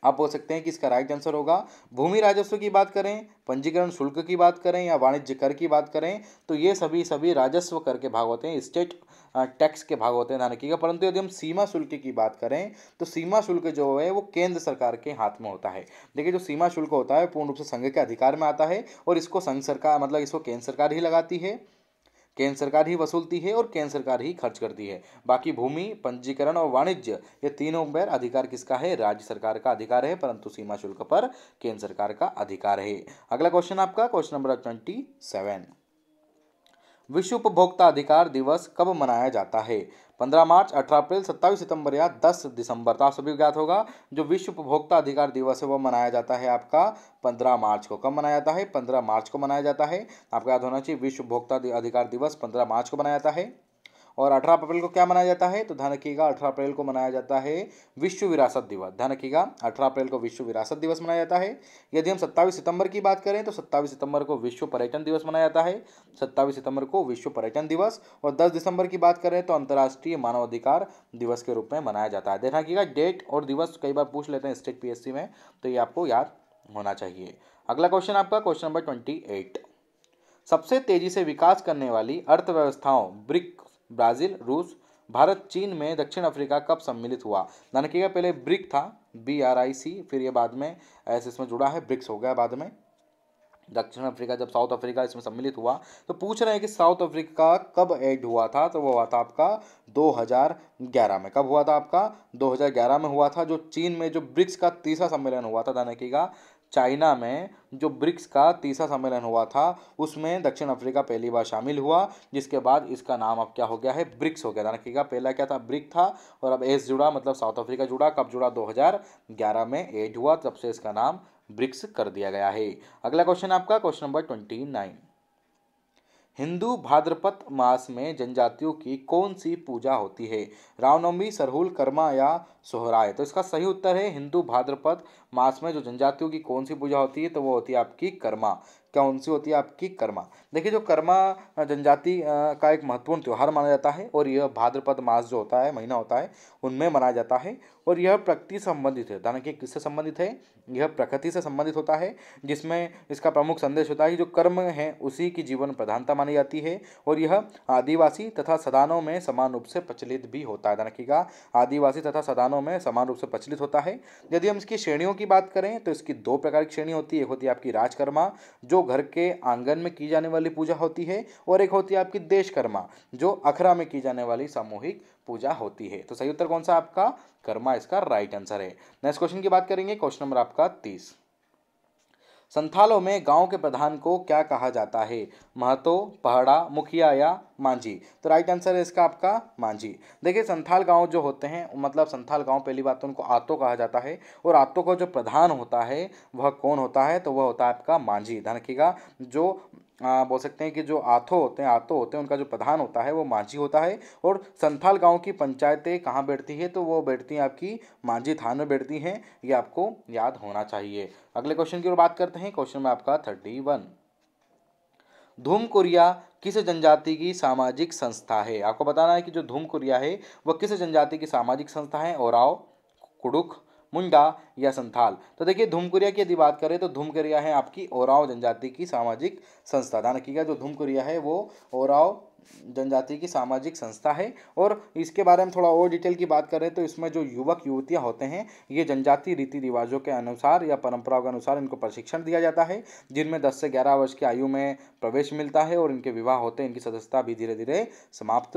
आप बोल सकते हैं कि इसका राइट आंसर होगा भूमि राजस्व की बात करें पंजीकरण शुल्क की बात करें या वाणिज्य कर की बात करें तो ये सभी सभी राजस्व कर के भाग होते हैं स्टेट टैक्स के भाग होते हैं ध्यान का परंतु यदि हम सीमा शुल्क की बात करें तो सीमा शुल्क जो है वो केंद्र सरकार के हाथ में होता है देखिए जो सीमा शुल्क होता है पूर्ण रूप से संघ के अधिकार में आता है और इसको संघ सरकार मतलब इसको केंद्र सरकार ही लगाती है केंद्र सरकार ही वसूलती है और केंद्र सरकार ही खर्च करती है बाकी भूमि पंजीकरण और वाणिज्य ये तीनों पर अधिकार किसका है राज्य सरकार का अधिकार है परंतु सीमा शुल्क पर केंद्र सरकार का अधिकार है अगला क्वेश्चन आपका क्वेश्चन नंबर ट्वेंटी सेवन विश्व उपभोक्ता अधिकार दिवस कब मनाया जाता है 15 मार्च 18 अप्रैल 27 सितंबर या 10 दिसंबर तो आप सभी को ज्ञात होगा जो विश्व उपभोक्ता अधिकार दिवस है वो मनाया जाता है आपका 15 मार्च को कब मनाया जाता है 15 मार्च को मनाया जाता है आपको याद होना चाहिए विश्व उपभोक्ता अधिकार दिवस 15 मार्च को मनाया जाता है और अठारह अप्रैल को क्या मनाया जाता है तो ध्यान रखिएगा अठारह अप्रैल को मनाया जाता है विश्व विरासत दिवस ध्यान रखिएगा अठारह अप्रैल को विश्व विरासत दिवस मनाया जाता है यदि हम सत्ताईस सितंबर की बात करें तो सत्ताईस सितंबर को विश्व पर्यटन दिवस मनाया जाता है सत्ताईस सितंबर को विश्व पर्यटन दिवस और दस दिसंबर की बात करें तो अंतर्राष्ट्रीय मानवाधिकार दिवस के रूप में मनाया जाता है ध्यान रखिएगा डेट और दिवस कई बार पूछ लेते हैं स्टेट पी में तो ये आपको याद होना चाहिए अगला क्वेश्चन आपका क्वेश्चन नंबर ट्वेंटी एट सबसे तेजी से विकास करने वाली अर्थव्यवस्थाओं ब्रिक ब्राज़ील रूस भारत चीन में दक्षिण अफ्रीका कब सम्मिलित हुआ ध्यान रखिएगा पहले ब्रिक था बी आर आई सी फिर ये बाद में ऐसे इसमें जुड़ा है ब्रिक्स हो गया बाद में दक्षिण अफ्रीका जब साउथ अफ्रीका इसमें सम्मिलित हुआ तो पूछ रहे हैं कि साउथ अफ्रीका कब एड हुआ था तो वो हुआ था आपका 2011 में कब हुआ था आपका 2011 में हुआ था जो चीन में जो ब्रिक्स का तीसरा सम्मेलन हुआ था दानकी का चाइना में जो ब्रिक्स का तीसरा सम्मेलन हुआ था उसमें दक्षिण अफ्रीका पहली बार शामिल हुआ जिसके बाद इसका नाम अब क्या हो गया है ब्रिक्स हो गया ध्यान रखिएगा पहला क्या था ब्रिक था और अब एस जुड़ा मतलब साउथ अफ्रीका जुड़ा कब जुड़ा 2011 में एड हुआ तब से इसका नाम ब्रिक्स कर दिया गया है अगला क्वेश्चन आपका question number twenty nine Hindu Bhadrapad मास में जनजातियों की कौन सी पूजा होती है रामनवमी सरहुल कर्मा या सोहराय तो इसका सही उत्तर है हिंदू भाद्रपद मास में जो जनजातियों की कौन सी पूजा होती है तो वो होती है आपकी कर्मा कौन सी होती है आपकी कर्मा देखिए जो कर्मा जनजाति का एक महत्वपूर्ण त्यौहार माना जाता है और यह भाद्रपद मास जो होता है महीना होता है उनमें मनाया जाता है और यह प्रकृति संबंधित है यानी कि किससे संबंधित है यह प्रकृति से संबंधित होता है जिसमें इसका प्रमुख संदेश होता है कि जो कर्म है उसी की जीवन प्रधानता मानी जाती है और यह आदिवासी तथा सदानों में समान रूप से प्रचलित भी होता है ध्यान का आदिवासी तथा सदानों में समान रूप से प्रचलित होता है यदि हम इसकी श्रेणियों की बात करें तो इसकी दो प्रकार की श्रेणी होती है एक होती है आपकी राजकर्मा जो घर के आंगन में की जाने वाली पूजा होती है और एक होती है आपकी देशकर्मा जो अखरा में की जाने वाली सामूहिक पूजा होती है तो सही उत्तर कौन सा आपका कर्मा इसका राइट आंसर है नेक्स्ट क्वेश्चन की बात करेंगे क्वेश्चन नंबर आपका तीस संथालों में गांव के प्रधान को क्या कहा जाता है महतो पहाड़ा मुखिया या मांझी तो राइट आंसर है इसका आपका मांझी देखिए संथाल गांव जो होते हैं मतलब संथाल गांव पहली बात तो उनको आतो कहा जाता है और आतो का जो प्रधान होता है वह कौन होता है तो वह होता है आपका मांझी ध्यान रखिएगा जो आ, बोल सकते हैं कि जो आथो होते हैं आतो होते हैं उनका जो प्रधान होता है वो मांझी होता है और संथाल गांव की पंचायतें कहाँ बैठती है तो वो बैठती हैं आपकी मांझी थान में बैठती हैं ये आपको याद होना चाहिए अगले क्वेश्चन की ओर बात करते हैं क्वेश्चन में आपका थर्टी वन धूम कुरिया किस जनजाति की सामाजिक संस्था है आपको बताना है कि जो धूम कुरिया है वह किस जनजाति की सामाजिक संस्था है और आओ कुडुक मुंडा या संथाल तो देखिए धूमकुरिया की यदि बात करें तो धूमकुरिया है आपकी ओराव जनजाति की सामाजिक संस्था ध्यान रखिएगा जो धूमकुरिया है वो ओराव जनजाति की सामाजिक संस्था है और इसके बारे में थोड़ा और डिटेल की बात करें तो इसमें जो युवक युवतियां होते हैं ये जनजाति रीति रिवाजों के अनुसार या परंपराओं के अनुसार इनको प्रशिक्षण दिया जाता है जिनमें 10 से 11 वर्ष की आयु में प्रवेश मिलता है और इनके विवाह होते हैं इनकी सदस्यता भी धीरे धीरे समाप्त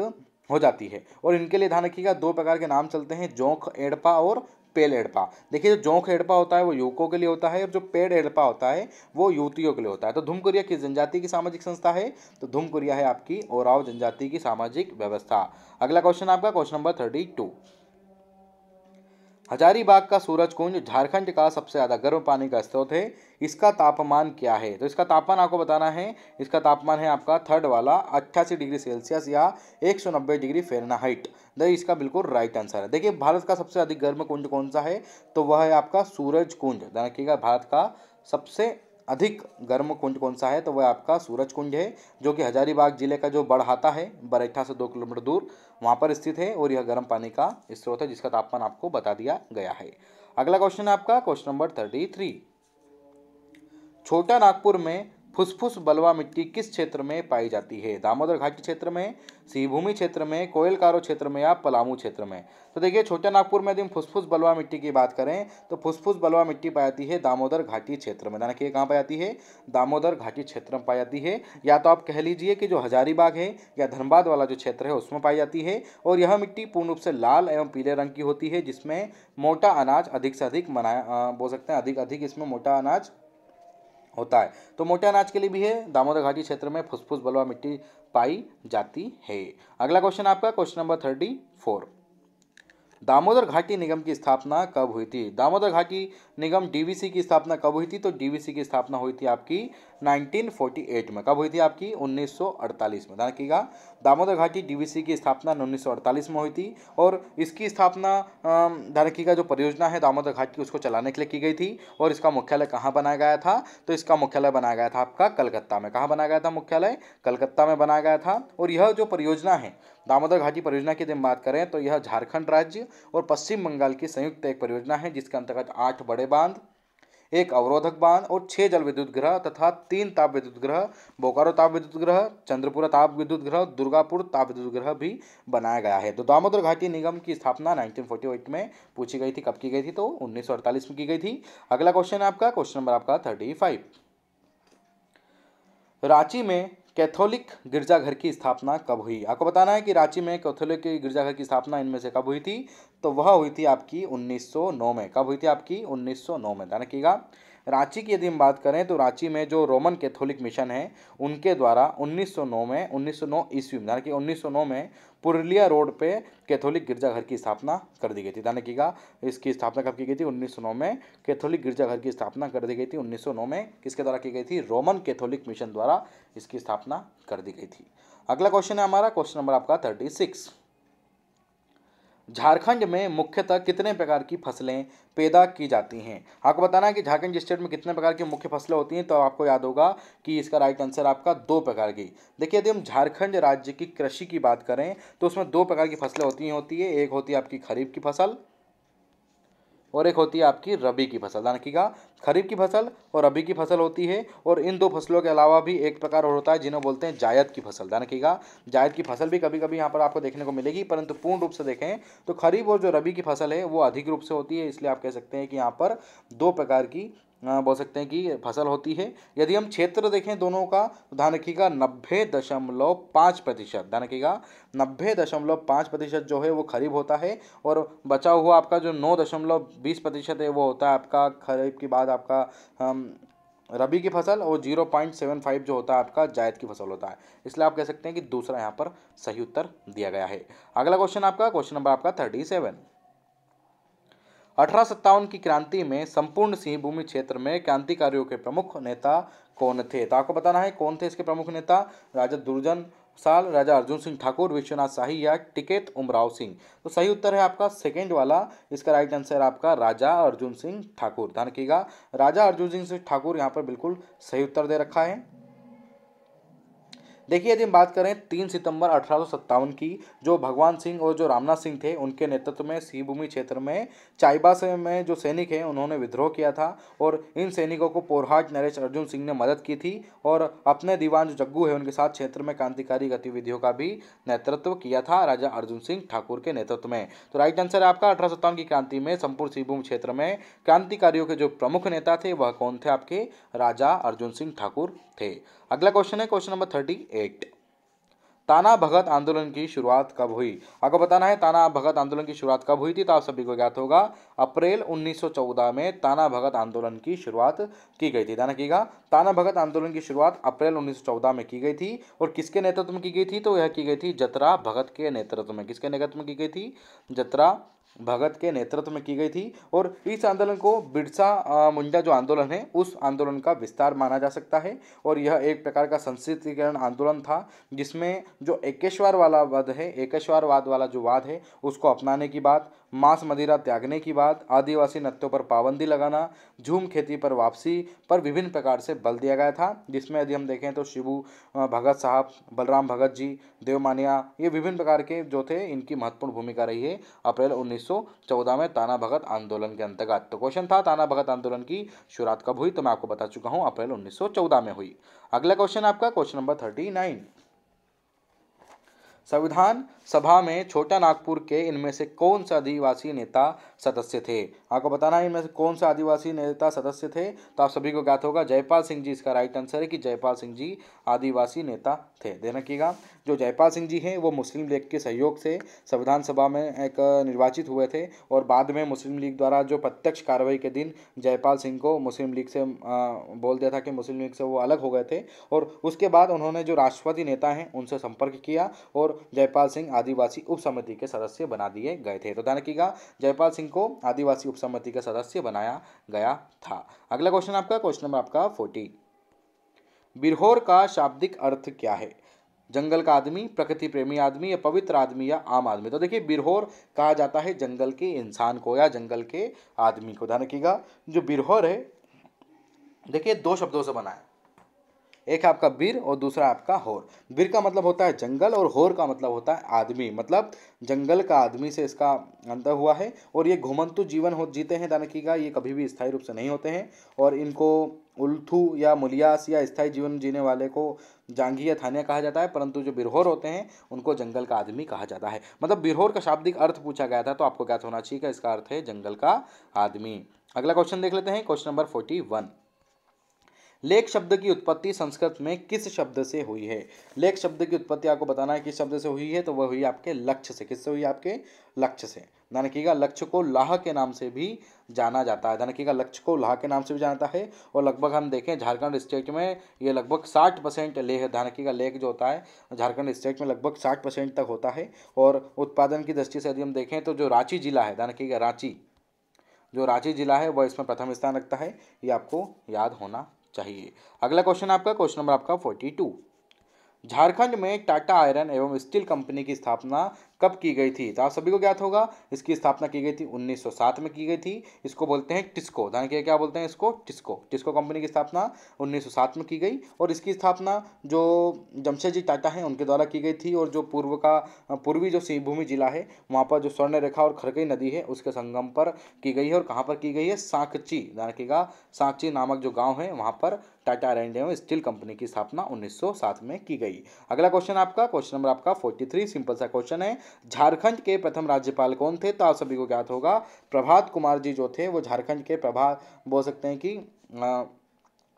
हो जाती है और इनके लिए ध्यान रखिएगा दो प्रकार के नाम चलते हैं जोंख एड़पा और पेल एड़पा देखिए जो जोंक एड़पा होता है वो युवकों के लिए होता है और जो पेड़ एड़पा होता है वो युवतियों के लिए होता है तो धूम किस जनजाति की सामाजिक संस्था है तो धूम है आपकी ओराव जनजाति की सामाजिक व्यवस्था अगला क्वेश्चन आपका question number thirty two Hazaribagh का सूरज कुंज झारखंड का सबसे ज़्यादा गर्म पानी का स्रोत है इसका तापमान क्या है तो इसका तापमान आपको बताना है इसका तापमान है आपका थर्ड वाला अट्ठासी डिग्री सेल्सियस या नब्बे डिग्री फेरनाहाइट द तो इसका बिल्कुल राइट आंसर है देखिए भारत का सबसे अधिक गर्म कुंज कौन सा है तो वह है आपका सूरज कुंज ध्यान रखिएगा भारत का सबसे अधिक गर्म कुंज कौन सा है तो वह आपका सूरज कुंज है जो कि हजारीबाग जिले का जो बड़हाता है बरेठा से दो किलोमीटर दूर वहाँ पर स्थित है और यह गर्म पानी का स्रोत है जिसका तापमान आपको बता दिया गया है अगला क्वेश्चन है आपका क्वेश्चन नंबर थर्टी थ्री छोटा नागपुर में फुसफुस बलवा मिट्टी किस क्षेत्र में पाई जाती है दामोदर घाटी क्षेत्र में सीभूमि क्षेत्र में कोयलकारो क्षेत्र में या पलामू क्षेत्र में तो देखिए छोटे नागपुर में यदि हम फुसफुस बलवा मिट्टी की बात करें तो फुसफुस बलवा मिट्टी पाई जाती है दामोदर घाटी क्षेत्र में ध्यान कि कहाँ पाई जाती है दामोदर घाटी क्षेत्र में पाई जाती है या तो आप कह लीजिए कि जो हजारीबाग है या धनबाद वाला जो क्षेत्र है उसमें पाई जाती है और यह मिट्टी पूर्ण रूप से लाल एवं पीले रंग की होती है जिसमें मोटा अनाज अधिक से अधिक मनाया बोल सकते हैं अधिक अधिक इसमें मोटा अनाज होता है तो मोटे अनाज के लिए भी है दामोदर घाटी क्षेत्र में फुसफुस बलवा मिट्टी पाई जाती है अगला क्वेश्चन आपका question number thirty four Damodar घाटी निगम की स्थापना कब हुई थी दामोदर घाटी निगम डीवीसी की स्थापना कब हुई थी तो डीवीसी की स्थापना हुई थी आपकी 1948 में कब हुई थी आपकी 1948 में ध्यान रखिएगा दामोदर घाटी डीवीसी की स्थापना 1948 में हुई थी और इसकी स्थापना ध्यान रखिएगा जो परियोजना है दामोदर घाटी की उसको चलाने के लिए की गई थी और इसका मुख्यालय कहाँ बनाया गया था तो इसका मुख्यालय बनाया गया था आपका कलकत्ता में कहाँ बनाया गया था मुख्यालय कलकत्ता में बनाया गया था और यह जो परियोजना है दामोदर घाटी परियोजना की यदि बात करें तो यह झारखंड राज्य और पश्चिम बंगाल की संयुक्त एक परियोजना है जिसके अंतर्गत आठ बड़े बांध एक अवरोधक बांध और छह जल विद्युत ग्रह तथा तीन ताप विद्युत ग्रह बोकारो ताप विद्युत ग्रह चंद्रपुरा ताप विद्युत ग्रह दुर्गापुर ताप विद्युत ग्रह भी बनाया गया है तो दामोदर घाटी निगम की स्थापना 1948 में पूछी गई थी कब की गई थी तो 1948 में की गई थी अगला क्वेश्चन है आपका क्वेश्चन नंबर आपका थर्टी रांची में कैथोलिक गिरजाघर की स्थापना कब हुई आपको बताना है कि रांची में कैथोलिक गिरजाघर की स्थापना इनमें से कब हुई थी तो वह हुई थी आपकी 1909 में कब हुई थी आपकी 1909 में ध्यान रखिएगा रांची की यदि हम बात करें तो रांची में जो रोमन कैथोलिक मिशन है उनके द्वारा 1909 में 1909 ईस्वी में यानी कि 1909 में पुरलिया रोड पे कैथोलिक गिरजाघर की स्थापना कर दी गई थी ध्यान कि इसकी स्थापना कब की गई थी 1909 में कैथोलिक गिरजाघर की स्थापना कर दी गई थी 1909 में किसके द्वारा की गई थी रोमन कैथोलिक मिशन द्वारा इसकी स्थापना कर दी गई थी अगला क्वेश्चन है हमारा क्वेश्चन नंबर आपका थर्टी सिक्स झारखंड में मुख्यतः कितने प्रकार की फसलें पैदा की जाती हैं आपको बताना है कि झारखंड स्टेट में कितने प्रकार की मुख्य फसलें होती हैं तो आपको याद होगा कि इसका राइट आंसर आपका दो प्रकार की देखिए यदि हम झारखंड राज्य की कृषि की बात करें तो उसमें दो प्रकार की फसलें होती हैं होती है एक होती है आपकी खरीफ की फसल और एक होती है आपकी रबी की फसल ध्यान रखिएगा खरीफ की फसल और रबी की फसल होती है और इन दो फसलों के अलावा भी एक प्रकार और होता है जिन्हें बोलते हैं जायद की फसल ध्यान रखिएगा जायद की फसल भी कभी कभी यहाँ पर आपको देखने को मिलेगी परंतु पूर्ण रूप से देखें तो खरीफ और जो रबी की फसल है वो अधिक रूप से होती है इसलिए आप कह सकते हैं कि यहाँ पर दो प्रकार की हाँ, बोल सकते हैं कि फसल होती है यदि हम क्षेत्र देखें दोनों का तो ध्यान रखिएगा नब्बे दशमलव पाँच प्रतिशत ध्यान रखिएगा नब्बे दशमलव पाँच प्रतिशत जो है वो खरीब होता है और बचा हुआ आपका जो नौ दशमलव बीस प्रतिशत है वो होता है आपका खरीब के बाद आपका हम, रबी की फसल और जीरो पॉइंट सेवन फाइव जो होता है आपका जायद की फसल होता है इसलिए आप कह सकते हैं कि दूसरा यहाँ पर सही उत्तर दिया गया है अगला क्वेश्चन आपका क्वेश्चन नंबर आपका थर्टी सेवन अठारह की क्रांति में संपूर्ण सिंहभूमि क्षेत्र में क्रांतिकारियों के प्रमुख नेता कौन थे तो आपको बताना है कौन थे इसके प्रमुख नेता राजा दुर्जन साल राजा अर्जुन सिंह ठाकुर विश्वनाथ शाही या टिकेत उमराव सिंह तो सही उत्तर है आपका सेकेंड वाला इसका राइट आंसर आपका राजा अर्जुन सिंह ठाकुर ध्यान रखिएगा राजा अर्जुन सिंह ठाकुर यहाँ पर बिल्कुल सही उत्तर दे रखा है देखिए यदि हम बात करें तीन सितंबर अठारह की जो भगवान सिंह और जो रामनाथ सिंह थे उनके नेतृत्व में सीभूमि क्षेत्र में चाइबा से में जो सैनिक हैं उन्होंने विद्रोह किया था और इन सैनिकों को पोरहाट नरेश अर्जुन सिंह ने मदद की थी और अपने दीवान जो जग्गू है उनके साथ क्षेत्र में क्रांतिकारी गतिविधियों का भी नेतृत्व किया था राजा अर्जुन सिंह ठाकुर के नेतृत्व में तो राइट आंसर है आपका अठारह की क्रांति में संपूर्ण सीभूमि क्षेत्र में क्रांतिकारियों के जो प्रमुख नेता थे वह कौन थे आपके राजा अर्जुन सिंह ठाकुर थे अगला क्वेश्चन है क्वेश्चन नंबर थर्टी एट ताना भगत आंदोलन की शुरुआत कब हुई आपको बताना है ताना भगत आंदोलन की शुरुआत कब हुई थी तो आप सभी को ज्ञात होगा अप्रैल 1914 में ताना भगत आंदोलन की शुरुआत की गई थी ध्यान रखिएगा ताना भगत आंदोलन की शुरुआत अप्रैल 1914 में की गई थी और किसके नेतृत्व में की गई थी तो यह की गई थी जतरा भगत के नेतृत्व में किसके नेतृत्व में की गई थी जतरा भगत के नेतृत्व में की गई थी और इस आंदोलन को बिरसा मुंडा जो आंदोलन है उस आंदोलन का विस्तार माना जा सकता है और यह एक प्रकार का संस्कृतिकरण आंदोलन था जिसमें जो एकेश्वर वाला वाद है एकेश्वरवाद वाला जो वाद है उसको अपनाने की बात मांस मदिरा त्यागने की बात आदिवासी नृत्यों पर पाबंदी लगाना झूम खेती पर वापसी पर विभिन्न प्रकार से बल दिया गया था जिसमें यदि हम देखें तो शिवू भगत साहब बलराम भगत जी देवमानिया ये विभिन्न प्रकार के जो थे इनकी महत्वपूर्ण भूमिका रही है अप्रैल 1914 में ताना भगत आंदोलन के अंतर्गत तो क्वेश्चन था ताना भगत आंदोलन की शुरुआत कब हुई तो मैं आपको बता चुका हूँ अप्रैल उन्नीस में हुई अगला क्वेश्चन आपका क्वेश्चन नंबर थर्टी नाइन संविधान सभा में छोटा नागपुर के इनमें से कौन सा आदिवासी नेता सदस्य थे आपको बताना है इनमें से कौन सा आदिवासी नेता सदस्य थे तो आप सभी को ज्ञात होगा जयपाल सिंह जी इसका राइट आंसर है कि जयपाल सिंह जी आदिवासी नेता थे ध्यान रखिएगा जो जयपाल सिंह जी हैं वो मुस्लिम लीग के सहयोग से संविधान सभा में एक निर्वाचित हुए थे और बाद में मुस्लिम लीग द्वारा जो प्रत्यक्ष कार्रवाई के दिन जयपाल सिंह को मुस्लिम लीग से बोल दिया था कि मुस्लिम लीग से वो अलग हो गए थे और उसके बाद उन्होंने जो राष्ट्रवादी नेता हैं उनसे संपर्क किया और जयपाल सिंह आदिवासी उपसमिति के सदस्य बना दिए गए थे तो ध्यान रखिएगा जयपाल सिंह को आदिवासी उपसमिति का सदस्य बनाया गया था अगला क्वेश्चन आपका क्वेश्चन नंबर आपका फोर्टीन बिरहोर का शाब्दिक अर्थ क्या है जंगल का आदमी प्रकृति प्रेमी आदमी या पवित्र आदमी या आम आदमी तो देखिए बिरहोर कहा जाता है जंगल के इंसान को या जंगल के आदमी को ध्यान रखिएगा जो बिरहोर है देखिए दो शब्दों से बना है एक आपका वीर और दूसरा आपका होर वीर का मतलब होता है जंगल और होर का मतलब होता है आदमी मतलब जंगल का आदमी से इसका अंतर हुआ है और ये घुमंतु जीवन हो जीते हैं दानकी का ये कभी भी स्थायी रूप से नहीं होते हैं और इनको उल्थू या मुलियास या स्थायी जीवन जीने वाले को जांगी या थानिया कहा जाता है परंतु जो बिरहोर होते हैं उनको जंगल का आदमी कहा जाता है मतलब बिरहोर का शाब्दिक अर्थ पूछा गया था तो आपको क्या होना चाहिए इसका अर्थ है जंगल का आदमी अगला क्वेश्चन देख लेते हैं क्वेश्चन नंबर फोर्टी वन लेख शब्द की उत्पत्ति संस्कृत में किस शब्द से हुई है लेख शब्द की उत्पत्ति आपको बताना है किस शब्द से हुई है तो वह हुई आपके लक्ष्य से किससे हुई आपके लक्ष्य से ध्यान का लक्ष्य को लाह के नाम से भी जाना जाता है ध्यान का लक्ष्य को लाह के नाम से भी जाना जाता है और लगभग हम देखें झारखंड स्टेट में ये लगभग साठ परसेंट लेह ध्यान का लेख जो होता है झारखंड स्टेट में लगभग साठ परसेंट तक होता है और उत्पादन की दृष्टि से यदि हम देखें तो जो रांची जिला है ध्यान का रांची जो रांची जिला है वह इसमें प्रथम स्थान रखता है ये आपको याद होना चाहिए अगला क्वेश्चन आपका क्वेश्चन नंबर आपका फोर्टी टू झारखंड में टाटा आयरन एवं स्टील कंपनी की स्थापना कब की गई थी तो आप सभी को ज्ञात होगा इसकी स्थापना की गई थी 1907 में की गई थी इसको बोलते हैं टिस्को ध्यान के क्या बोलते हैं इसको टिस्को टिस्को कंपनी की स्थापना 1907 में की गई और इसकी स्थापना जो जमशेद जी टाटा हैं उनके द्वारा की गई थी और जो पूर्व का पूर्वी जो सिंहभूमि जिला है वहाँ पर जो स्वर्ण रेखा और खरगई नदी है उसके संगम पर की गई है और कहाँ पर की गई है सांकची ध्यान रखिएगा सांकची नामक जो गाँव है वहाँ पर टाटा एंड स्टील कंपनी की स्थापना 1907 में की गई अगला क्वेश्चन आपका क्वेश्चन नंबर आपका 43 सिंपल सा क्वेश्चन है झारखंड के प्रथम राज्यपाल कौन थे तो आप सभी को ज्ञात होगा प्रभात कुमार जी जो थे वो झारखंड के प्रभा बोल सकते हैं कि आ,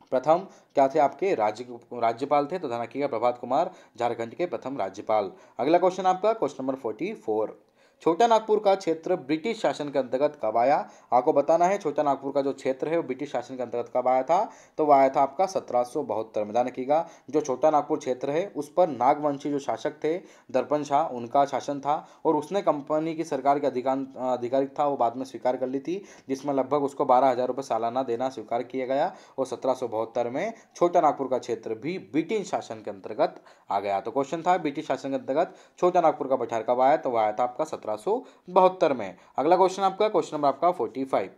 प्रथम क्या थे आपके राज्य राज्यपाल थे तो ध्यान रखिएगा प्रभात कुमार झारखंड के प्रथम राज्यपाल अगला क्वेश्चन आपका क्वेश्चन नंबर फोर्टी फोर छोटा नागपुर का क्षेत्र ब्रिटिश शासन के अंतर्गत कब आया आपको बताना है छोटा नागपुर का जो क्षेत्र है वो ब्रिटिश शासन के अंतर्गत कब आया था तो वह आया था आपका सत्रह सौ में ध्यान रखिएगा जो छोटा नागपुर क्षेत्र है उस पर नागवंशी जो शासक थे दर्पण शाह उनका शासन था और उसने कंपनी की सरकार के अधिकान अधिकारी था वो बाद में स्वीकार कर ली थी जिसमें लगभग उसको बारह हज़ार रुपये सालाना देना स्वीकार किया गया और सत्रह में छोटा नागपुर का क्षेत्र भी ब्रिटिश शासन के अंतर्गत आ गया तो क्वेश्चन था ब्रिटिश शासन के अंतर्गत छोटा नागपुर का पठार कब आया तो वह आया था आपका सत्रह अठारह में अगला क्वेश्चन आपका क्वेश्चन नंबर आपका फोर्टी फाइव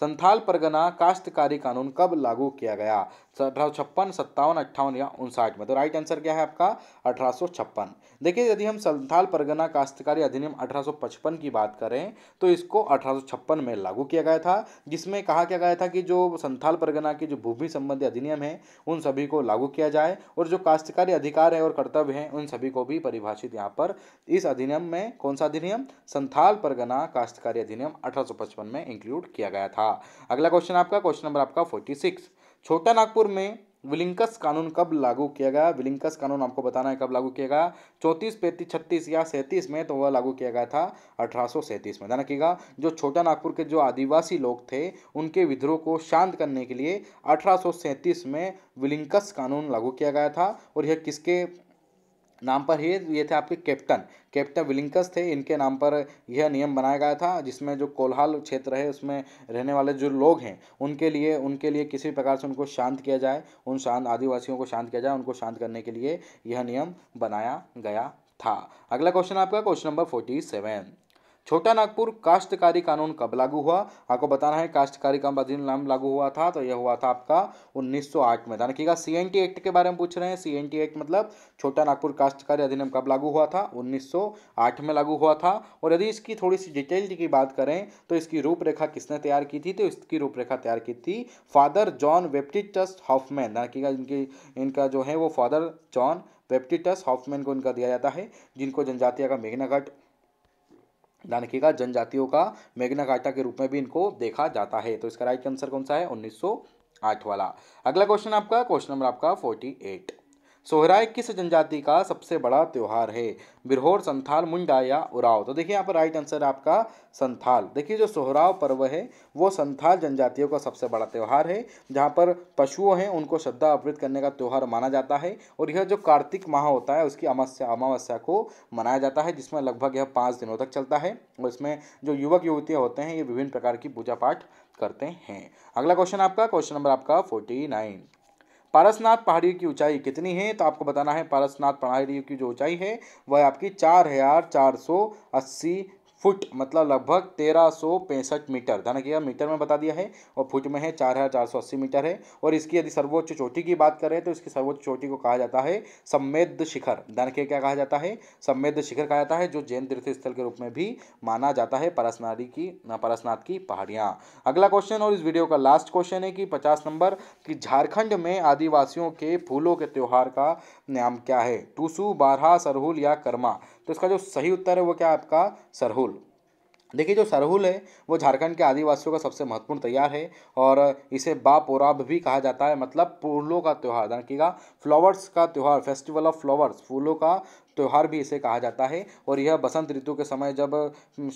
संथाल परगना काश्तकारी कानून कब लागू किया गया अठारह सौ छप्पन सत्तावन अट्ठावन या उनसाठ में तो राइट आंसर क्या है आपका अठारह सौ छप्पन देखिए यदि हम संथाल परगना काश्तकारी अधिनियम अठारह सौ पचपन की बात करें तो इसको अठारह सौ छप्पन में लागू किया गया था जिसमें कहा क्या गया था कि जो संथाल परगना के जो भूमि संबंधी अधिनियम है उन सभी को लागू किया जाए और जो काश्तकारी अधिकार है और कर्तव्य हैं उन सभी को भी परिभाषित यहाँ पर इस अधिनियम में कौन सा अधिनियम संथाल परगना काश्तकारी अधिनियम अठारह में इंक्लूड किया गया था अगला क्वेश्चन आपका क्वेश्चन नंबर आपका फोर्टी सिक्स छोटा नागपुर में विलिंकस कानून कब लागू किया गया विलिंकस कानून आपको बताना है कब लागू किया गया चौंतीस पैंतीस छत्तीस या सैंतीस में तो वह लागू किया गया था अठारह में ध्यान रखिएगा जो छोटा नागपुर के जो आदिवासी लोग थे उनके विद्रोह को शांत करने के लिए अठारह में विलिंकस कानून लागू किया गया था और यह किसके नाम पर ही ये थे आपके कैप्टन कैप्टन विलिंकस थे इनके नाम पर यह नियम बनाया गया था जिसमें जो कोल्हाल क्षेत्र है उसमें रहने वाले जो लोग हैं उनके लिए उनके लिए किसी प्रकार से उनको शांत किया जाए उन शांत आदिवासियों को शांत किया जाए उनको शांत करने के लिए यह नियम बनाया गया था अगला क्वेश्चन आपका क्वेश्चन नंबर फोर्टी सेवन छोटा नागपुर काश्तकारी कानून कब लागू हुआ आपको बताना है काश्तकारी का नाम लागू हुआ था तो यह हुआ था आपका 1908 में ध्यान रखिएगा टी एक्ट के बारे में पूछ रहे हैं टी एक्ट मतलब छोटा नागपुर काश्तकारी अधिनियम कब लागू हुआ था 1908 में लागू हुआ था और यदि इसकी थोड़ी सी डिटेल की बात करें तो इसकी रूपरेखा किसने तैयार की थी तो इसकी रूपरेखा तैयार की थी फादर जॉन वेप्टिटस हॉफमैन ध्यान रखिएगा इनकी इनका जो है वो फादर जॉन वेप्टिटस हॉफमैन को इनका दिया जाता है जिनको जनजातीय का मेघनाघट ध्यान रखिएगा जनजातियों का मेघना काटा के रूप में भी इनको देखा जाता है तो इसका राइट आंसर कौन सा है उन्नीस वाला अगला क्वेश्चन आपका क्वेश्चन नंबर आपका फोर्टी एट सोहराय किस जनजाति का सबसे बड़ा त्यौहार है बिरहोर संथाल मुंडा या उराव तो देखिए यहाँ पर राइट आंसर आपका संथाल देखिए जो सोहराव पर्व है वो संथाल जनजातियों का सबसे बड़ा त्यौहार है जहाँ पर पशुओं हैं उनको श्रद्धा अवृत करने का त्यौहार माना जाता है और यह जो कार्तिक माह होता है उसकी अमावस्या अमावस्या को मनाया जाता है जिसमें लगभग यह पाँच दिनों तक चलता है और इसमें जो युवक युवतियाँ होते हैं ये विभिन्न प्रकार की पूजा पाठ करते हैं अगला क्वेश्चन आपका क्वेश्चन नंबर आपका फोर्टी नाइन पारसनाथ पहाड़ियों की ऊंचाई कितनी है तो आपको बताना है पारसनाथ पहाड़ियों की जो ऊंचाई है वह आपकी चार हज़ार चार सौ अस्सी फुट मतलब लगभग तेरह सौ पैंसठ मीटर ध्यान मीटर में बता दिया है और फुट में है चार हज़ार चार सौ अस्सी मीटर है और इसकी यदि सर्वोच्च चोटी की बात करें तो इसकी सर्वोच्च चोटी को कहा जाता है सम्मेद शिखर धन के क्या कहा जाता है सम्मेद शिखर कहा जाता है जो जैन तीर्थ स्थल के रूप में भी माना जाता है परसनारी की परसनाथ की पहाड़ियाँ अगला क्वेश्चन और इस वीडियो का लास्ट क्वेश्चन है कि पचास नंबर कि झारखंड में आदिवासियों के फूलों के त्यौहार का नाम क्या है टूसू बारहा सरहुल या कर्मा तो इसका जो सही उत्तर है वो क्या है आपका सरहुल देखिए जो सरहुल है वो झारखंड के आदिवासियों का सबसे महत्वपूर्ण त्यौहार है और इसे बापोराब भी कहा जाता है मतलब फूलों का त्यौहार ध्यान रखिएगा फ्लावर्स का त्यौहार फेस्टिवल ऑफ फ्लावर्स फूलों का त्यौहार भी इसे कहा जाता है और यह बसंत ऋतु के समय जब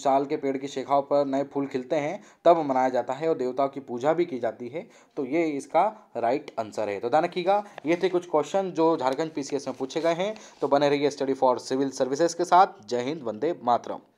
साल के पेड़ की शेखाओं पर नए फूल खिलते हैं तब मनाया जाता है और देवताओं की पूजा भी की जाती है तो ये इसका राइट आंसर है तो ध्यान रखिएगा ये थे कुछ क्वेश्चन जो झारखंड पीसीएस में पूछे गए हैं तो बने रहिए स्टडी फॉर सिविल सर्विसेज के साथ जय हिंद वंदे मातरम